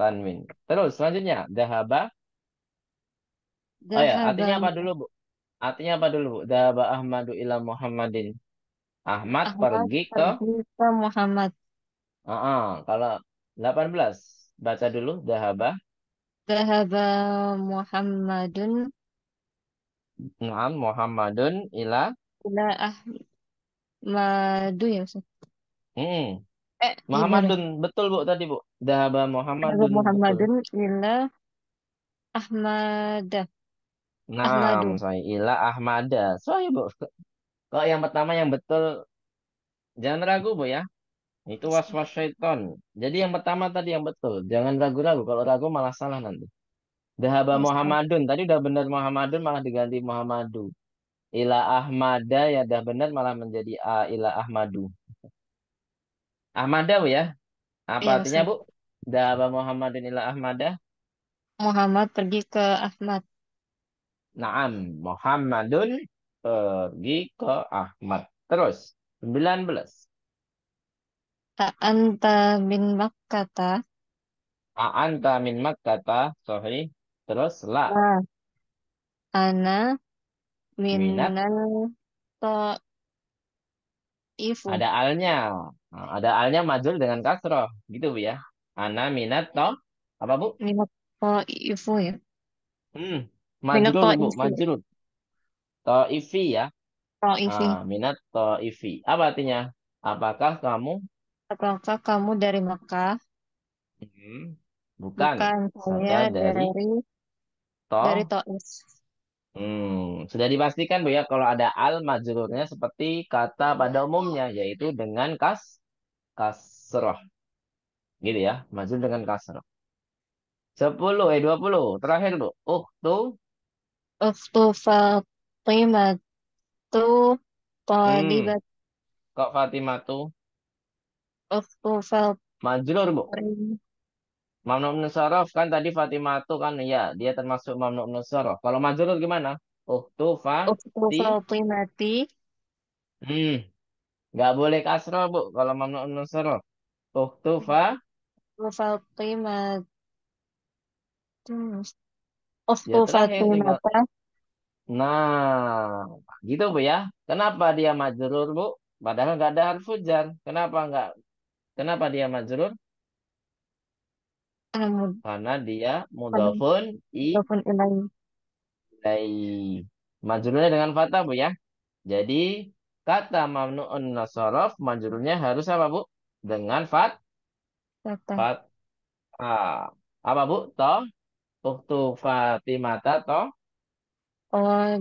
tanwin. Terus selanjutnya Zahaba Oh ya, artinya apa dulu, Bu? Artinya apa dulu, Bu? Zahaba Ahmadu ila Muhammadin. Ahmad Ahmad pergi ke pergi ke Muhammad. Ah, kalau 18 baca dulu dahaba. Dahaba Muhammadun Naam Muhammadun ila ila Ahmadu ya Ustaz. Hmm. Eh, Muhammadun gimana? betul Bu tadi Bu. Dahaba Muhammadun Muhammadun betul. ila Ahmadah. Nah, Ahmadu. saya ila Ahmada. Soalnya Bu. Kalau yang pertama yang betul jangan ragu bu ya. Itu was was syaitan. Jadi yang pertama tadi yang betul. Jangan ragu-ragu. Kalau ragu malah salah nanti. Dahaba Muhammadun. Tadi udah benar Muhammadun malah diganti Muhammadu. Ila Ahmada ya dah benar malah menjadi A ila Ahmadu. Ahmada bu ya. Apa iya, artinya bu? Dahaba Muhammadun ila Ahmada. Muhammad pergi ke Ahmad. Naam. Muhammadun pergi ke Ahmad. Terus, 19. Taanta min Makkata. Taanta min Makkata, sorry. Terus, la. la. Ana min minal ifu. Ada alnya. Nah, ada alnya majul dengan kasroh. Gitu, Bu ya. Ana minat to. Apa, Bu? Minat to ifu ya. Hmm. Majul, Bu. Majul ifi ya. Toifi. Ah, minat Toifi. Apa artinya? Apakah kamu? Apakah kamu dari Mekah? Hmm, bukan. Bukan, saya dari dari, to... dari Hmm, sudah dipastikan Bu ya kalau ada al majrurnya seperti kata pada umumnya yaitu dengan kas kasroh. Gitu ya, majrur dengan kasroh. 10 eh 20 terakhir Bu. uh Uktu Fatimah. Qimatu Hmm. Kok Fatimah tuh? ukhufal Majlur, Bu. qarin. Mamnu Nusorof kan tadi Fatimah tuh kan ya, dia termasuk Mamnu Nusorof. Kalau Majlur gimana? Ukhtu Fatimati Hmm. Nggak boleh kasroh, Bu, kalau Mamnu Nusorof. Ukhtu hmm. Fa. ukhtu Fatimatu hmm. Ya ukhtu Nah, gitu Bu ya. Kenapa dia majrur Bu? Padahal nggak ada harfu jar. Kenapa nggak? Kenapa dia majrur? Um, Karena dia mudhofun i ilai. Majrurnya dengan fathah Bu ya. Jadi kata mamnu'un nasorof majrurnya harus apa Bu? Dengan fat Fathah. fat ah. apa Bu? Toh Uktu Fatimata toh Oh,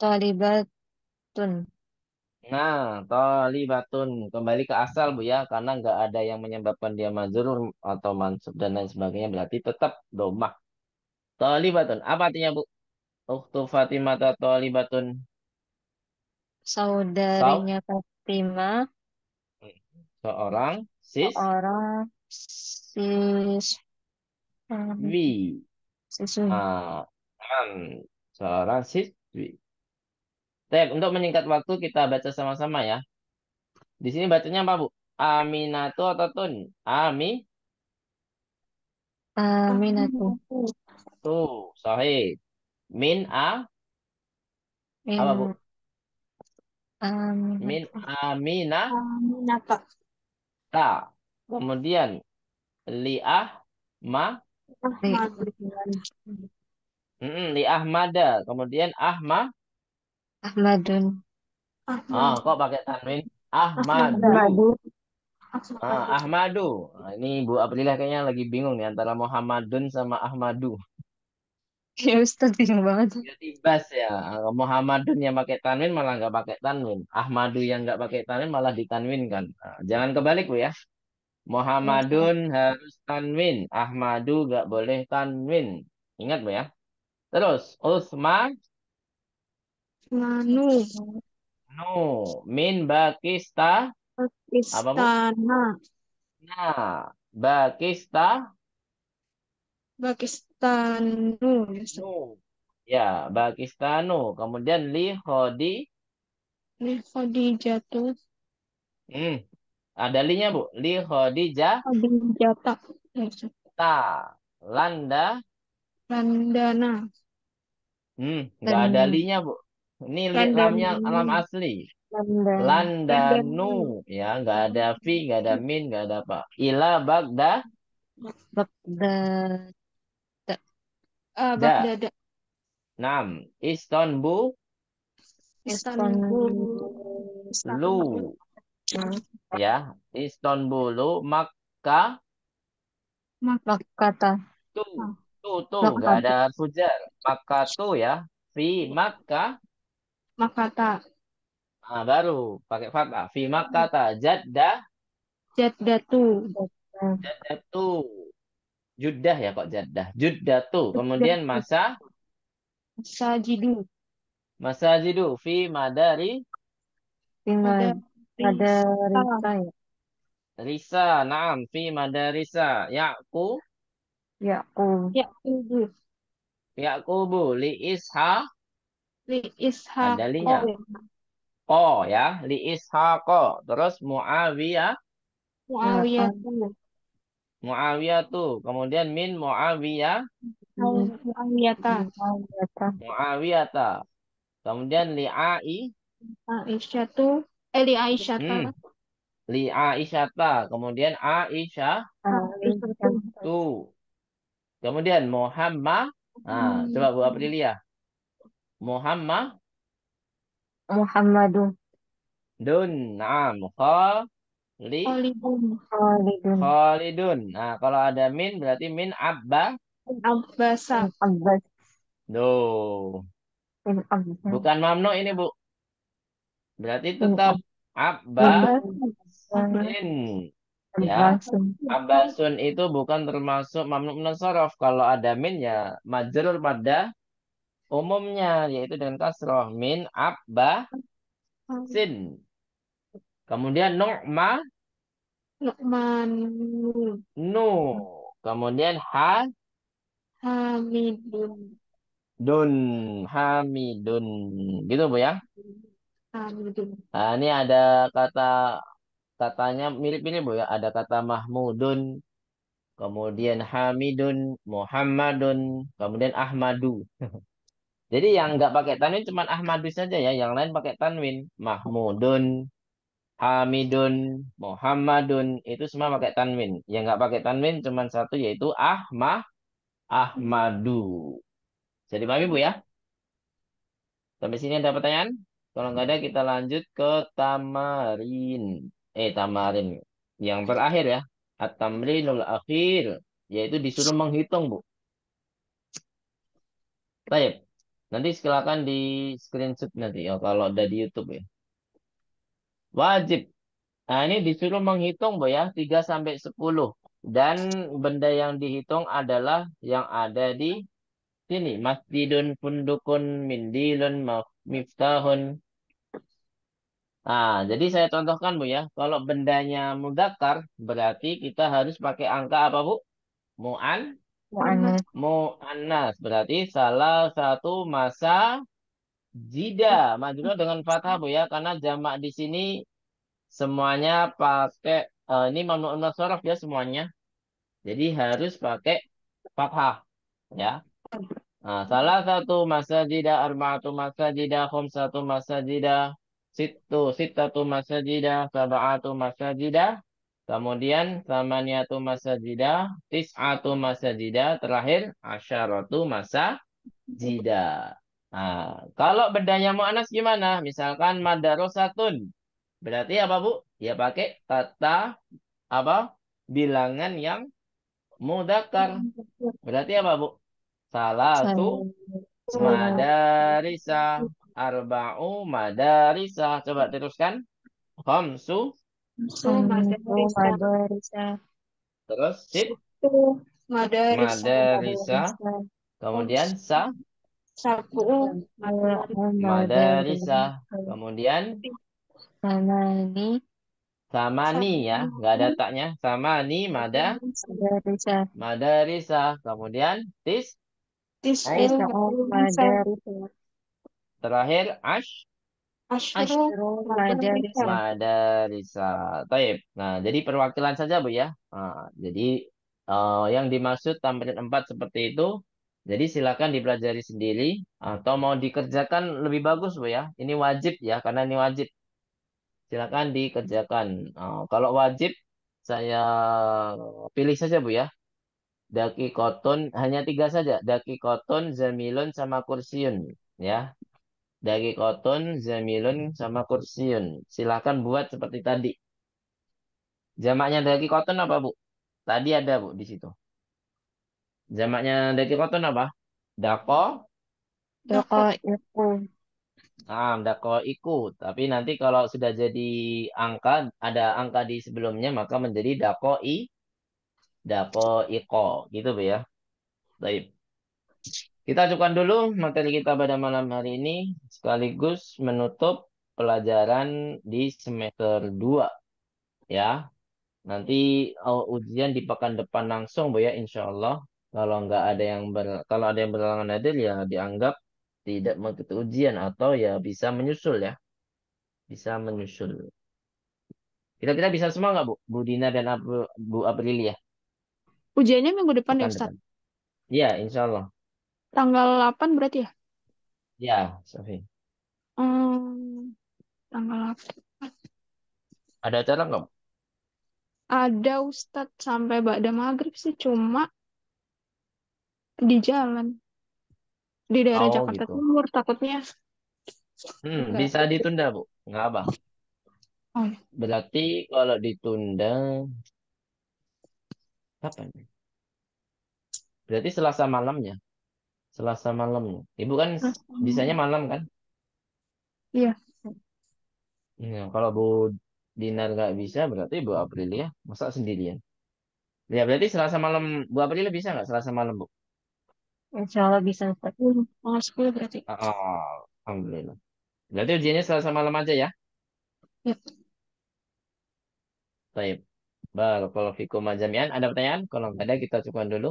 Talibatun. Nah, talibatun kembali ke asal Bu ya, karena nggak ada yang menyebabkan dia mazur atau mansub dan lain sebagainya, berarti tetap domah. Talibatun, apa artinya Bu? Ukhtu Fatimah talibatun. batun Saudarinya Fatimah, seorang sis. seorang sis, Sis. Sis. Ah, Sis seorang siswi. Tep, untuk meningkat waktu kita baca sama-sama ya. Di sini bacanya apa, Bu? Aminatu atau Tun? Ami? Aminatu. Tuh, sahih. Min a? Min apa, Bu? Amin. Min amina. Aminata. Ta. Kemudian liah ma. Mm-mm, li Ahmada. Kemudian Ahma. Ahmadun. Ah, kok pakai tanwin? Ahmadu. Ahmadu. Ah, Ahmadu. Nah, ini Bu Aprilia kayaknya lagi bingung nih antara Muhammadun sama Ahmadu. Ya Ustaz bingung banget. Ya tibas ya. Muhammadun yang pakai tanwin malah nggak pakai tanwin. Ahmadu yang nggak pakai tanwin malah ditanwinkan. Nah, jangan kebalik Bu ya. Muhammadun harus tanwin. Ahmadu nggak boleh tanwin. Ingat Bu ya. Terus, Uthman. Manu. Nu. Min Bakista. Bakistana. Nah, Bakista. Pakistanu. Nu. Ya, Pakistanu. Kemudian Li Hodi. Li Hodi Jatuh. Hmm. Ada linya, Bu. Li Hodi Khadijah. jatuh, Ta. Landa. Landana. Hmm, nggak ada linya, Bu. Ini lamnya alam asli. Landa. Landanu, ya, nggak ada v nggak ada min, nggak ada apa. Ila Bagda. Eh, Bagdad. Uh, Nam, Enam. Istanbul. Istanbul. Lu. Ya, Istanbul. Makkah. Makkah. Tu. Ah. Tuh, tuh, gak ada sujar. Maka tuh ya. Fi maka. Makata. Nah, baru pakai fata Fi makata. Jadda. jadda Jaddatu. Juddah ya kok juddah Juddatu. Kemudian masa. masa jidu Fi madari. Fi madari. risa, Risa, naam. Fi madarisa. ku Ya, ya, Ya Yaqubu. bu. li isha li isha ada ya. Ko ya, li isha kok Terus Muawiyah. Muawiyah. Ya Muawiyah tuh. Kemudian min Muawiyah. Hmm. Muawiyah ta. Muawiyah ta. Kemudian li ai. Aisyatu. Eh li Aisyata. Hmm. Li ta. Kemudian Aisyah. tu. Kemudian Muhammad. Ah, coba apa Aprilia. Ya? Muhammad. Muhammadun. Dun. Naam. Khali. Khalidun. Khalidun. Khalidun. Nah, kalau ada min berarti min abba. Min Abbas. Duh. Min Abbas. Bukan mamno ini, Bu. Berarti tetap abba. Min. Ya, Ambasun. itu bukan termasuk mamnu munsharaf. Kalau ada min ya majrur pada umumnya yaitu dengan kasroh min abba sin. Kemudian nu'ma Luqman nu. Kemudian ha Hamidun. Dun, Hamidun. Gitu Bu ya? Hamidun. Nah, ini ada kata katanya mirip-mirip Bu ya. Ada kata Mahmudun, kemudian Hamidun, Muhammadun, kemudian Ahmadu. Jadi yang nggak pakai tanwin cuma Ahmadu saja ya, yang lain pakai tanwin. Mahmudun, Hamidun, Muhammadun itu semua pakai tanwin. Yang nggak pakai tanwin cuma satu yaitu Ahmad Ahmadu. Jadi paham Bu ya? Sampai sini ada pertanyaan? Kalau nggak ada kita lanjut ke Tamarin eh tamarin yang terakhir ya at-tamrinul akhir yaitu disuruh menghitung Bu. Baik. Nanti silakan di screenshot nanti ya kalau ada di YouTube ya. Wajib. Nah, ini disuruh menghitung Bu ya 3 sampai 10 dan benda yang dihitung adalah yang ada di sini masjidun fundukun mindilun miftahun Nah, jadi saya contohkan Bu ya. Kalau bendanya mudakar, berarti kita harus pakai angka apa Bu? Mu'an? Mu'anas. Mu Berarti salah satu masa jida. Majulah dengan fathah Bu ya. Karena jamak di sini semuanya pakai, uh, ini mamnu sorof ya semuanya. Jadi harus pakai fathah. Ya. Nah, salah satu masa jida, armaatu masa jida, khum satu masa jida, Situ, sitatu masajidah, masa masajidah. Kemudian masa samaniatu masajidah, masa masajidah, terakhir asyaratu masajidah. Nah, kalau bedanya anas gimana? Misalkan madarosatun. Berarti apa Bu? Ya pakai tata apa? Bilangan yang mudakar. Berarti apa Bu? Salah satu madarisa arba'u madarisa. Coba teruskan. Khamsu. madarisa. Terus sit. Madarisa. Madarisa. Kemudian sa. Sabu. Madarisa. Kemudian. Samani. Samani ya. Gak ada taknya. Samani mada. Madarisa. Madarisa. Kemudian tis. Tis. Tis. Terakhir, ash. Madarisa. Taib. Nah, jadi perwakilan saja Bu ya. Nah, jadi uh, yang dimaksud tampilan empat seperti itu. Jadi silakan dipelajari sendiri atau mau dikerjakan lebih bagus Bu ya. Ini wajib ya karena ini wajib. Silakan dikerjakan. Uh, kalau wajib saya pilih saja Bu ya. Daki koton hanya tiga saja. Daki koton, zamilon sama kursiun ya dari koton, zamilun, sama kursiun. Silahkan buat seperti tadi. Jamaknya dari koton apa, Bu? Tadi ada, Bu, di situ. Jamaknya dari koton apa? Dako? Dako iku. Ah, dako iku. Tapi nanti kalau sudah jadi angka, ada angka di sebelumnya, maka menjadi dako i, dako iko. Gitu, Bu, ya. Baik. Kita cukupkan dulu materi kita pada malam hari ini sekaligus menutup pelajaran di semester 2. Ya. Nanti oh, ujian di pekan depan langsung Bu ya insyaallah. Kalau nggak ada yang ber, kalau ada yang berhalangan hadir ya dianggap tidak mengikuti ujian atau ya bisa menyusul ya. Bisa menyusul. Kita kita bisa semua nggak Bu? Bu Dina dan Abu, Bu Aprilia. Ya? Ujiannya minggu depan pekan ya Ustaz. Iya, insyaallah. Tanggal 8 berarti ya? Ya, Sofi. Hmm, tanggal 8. Ada acara nggak? Ada Ustad sampai Ba'da Maghrib sih, cuma di jalan. Di daerah Oh, Jakarta gitu. Timur, takutnya. Hmm, Gak. bisa ditunda, Bu. Nggak apa. Oh, Berarti kalau ditunda, kapan? Berarti Selasa malamnya. Selasa malam. Ibu kan bisanya malam kan? Iya. Ya, kalau Bu Dinar nggak bisa berarti Bu Aprilia ya. masa sendirian. Ya berarti Selasa malam Bu Aprilia bisa nggak Selasa malam Bu? Insya Allah bisa tapi iya, Tanggal 10 berarti. Oh, Alhamdulillah. Berarti ujiannya Selasa malam aja ya? Iya. Baik. Barakallahu fikum Ajamian Ada pertanyaan? Kalau nggak ada kita cukupkan dulu.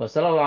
Wassalamualaikum.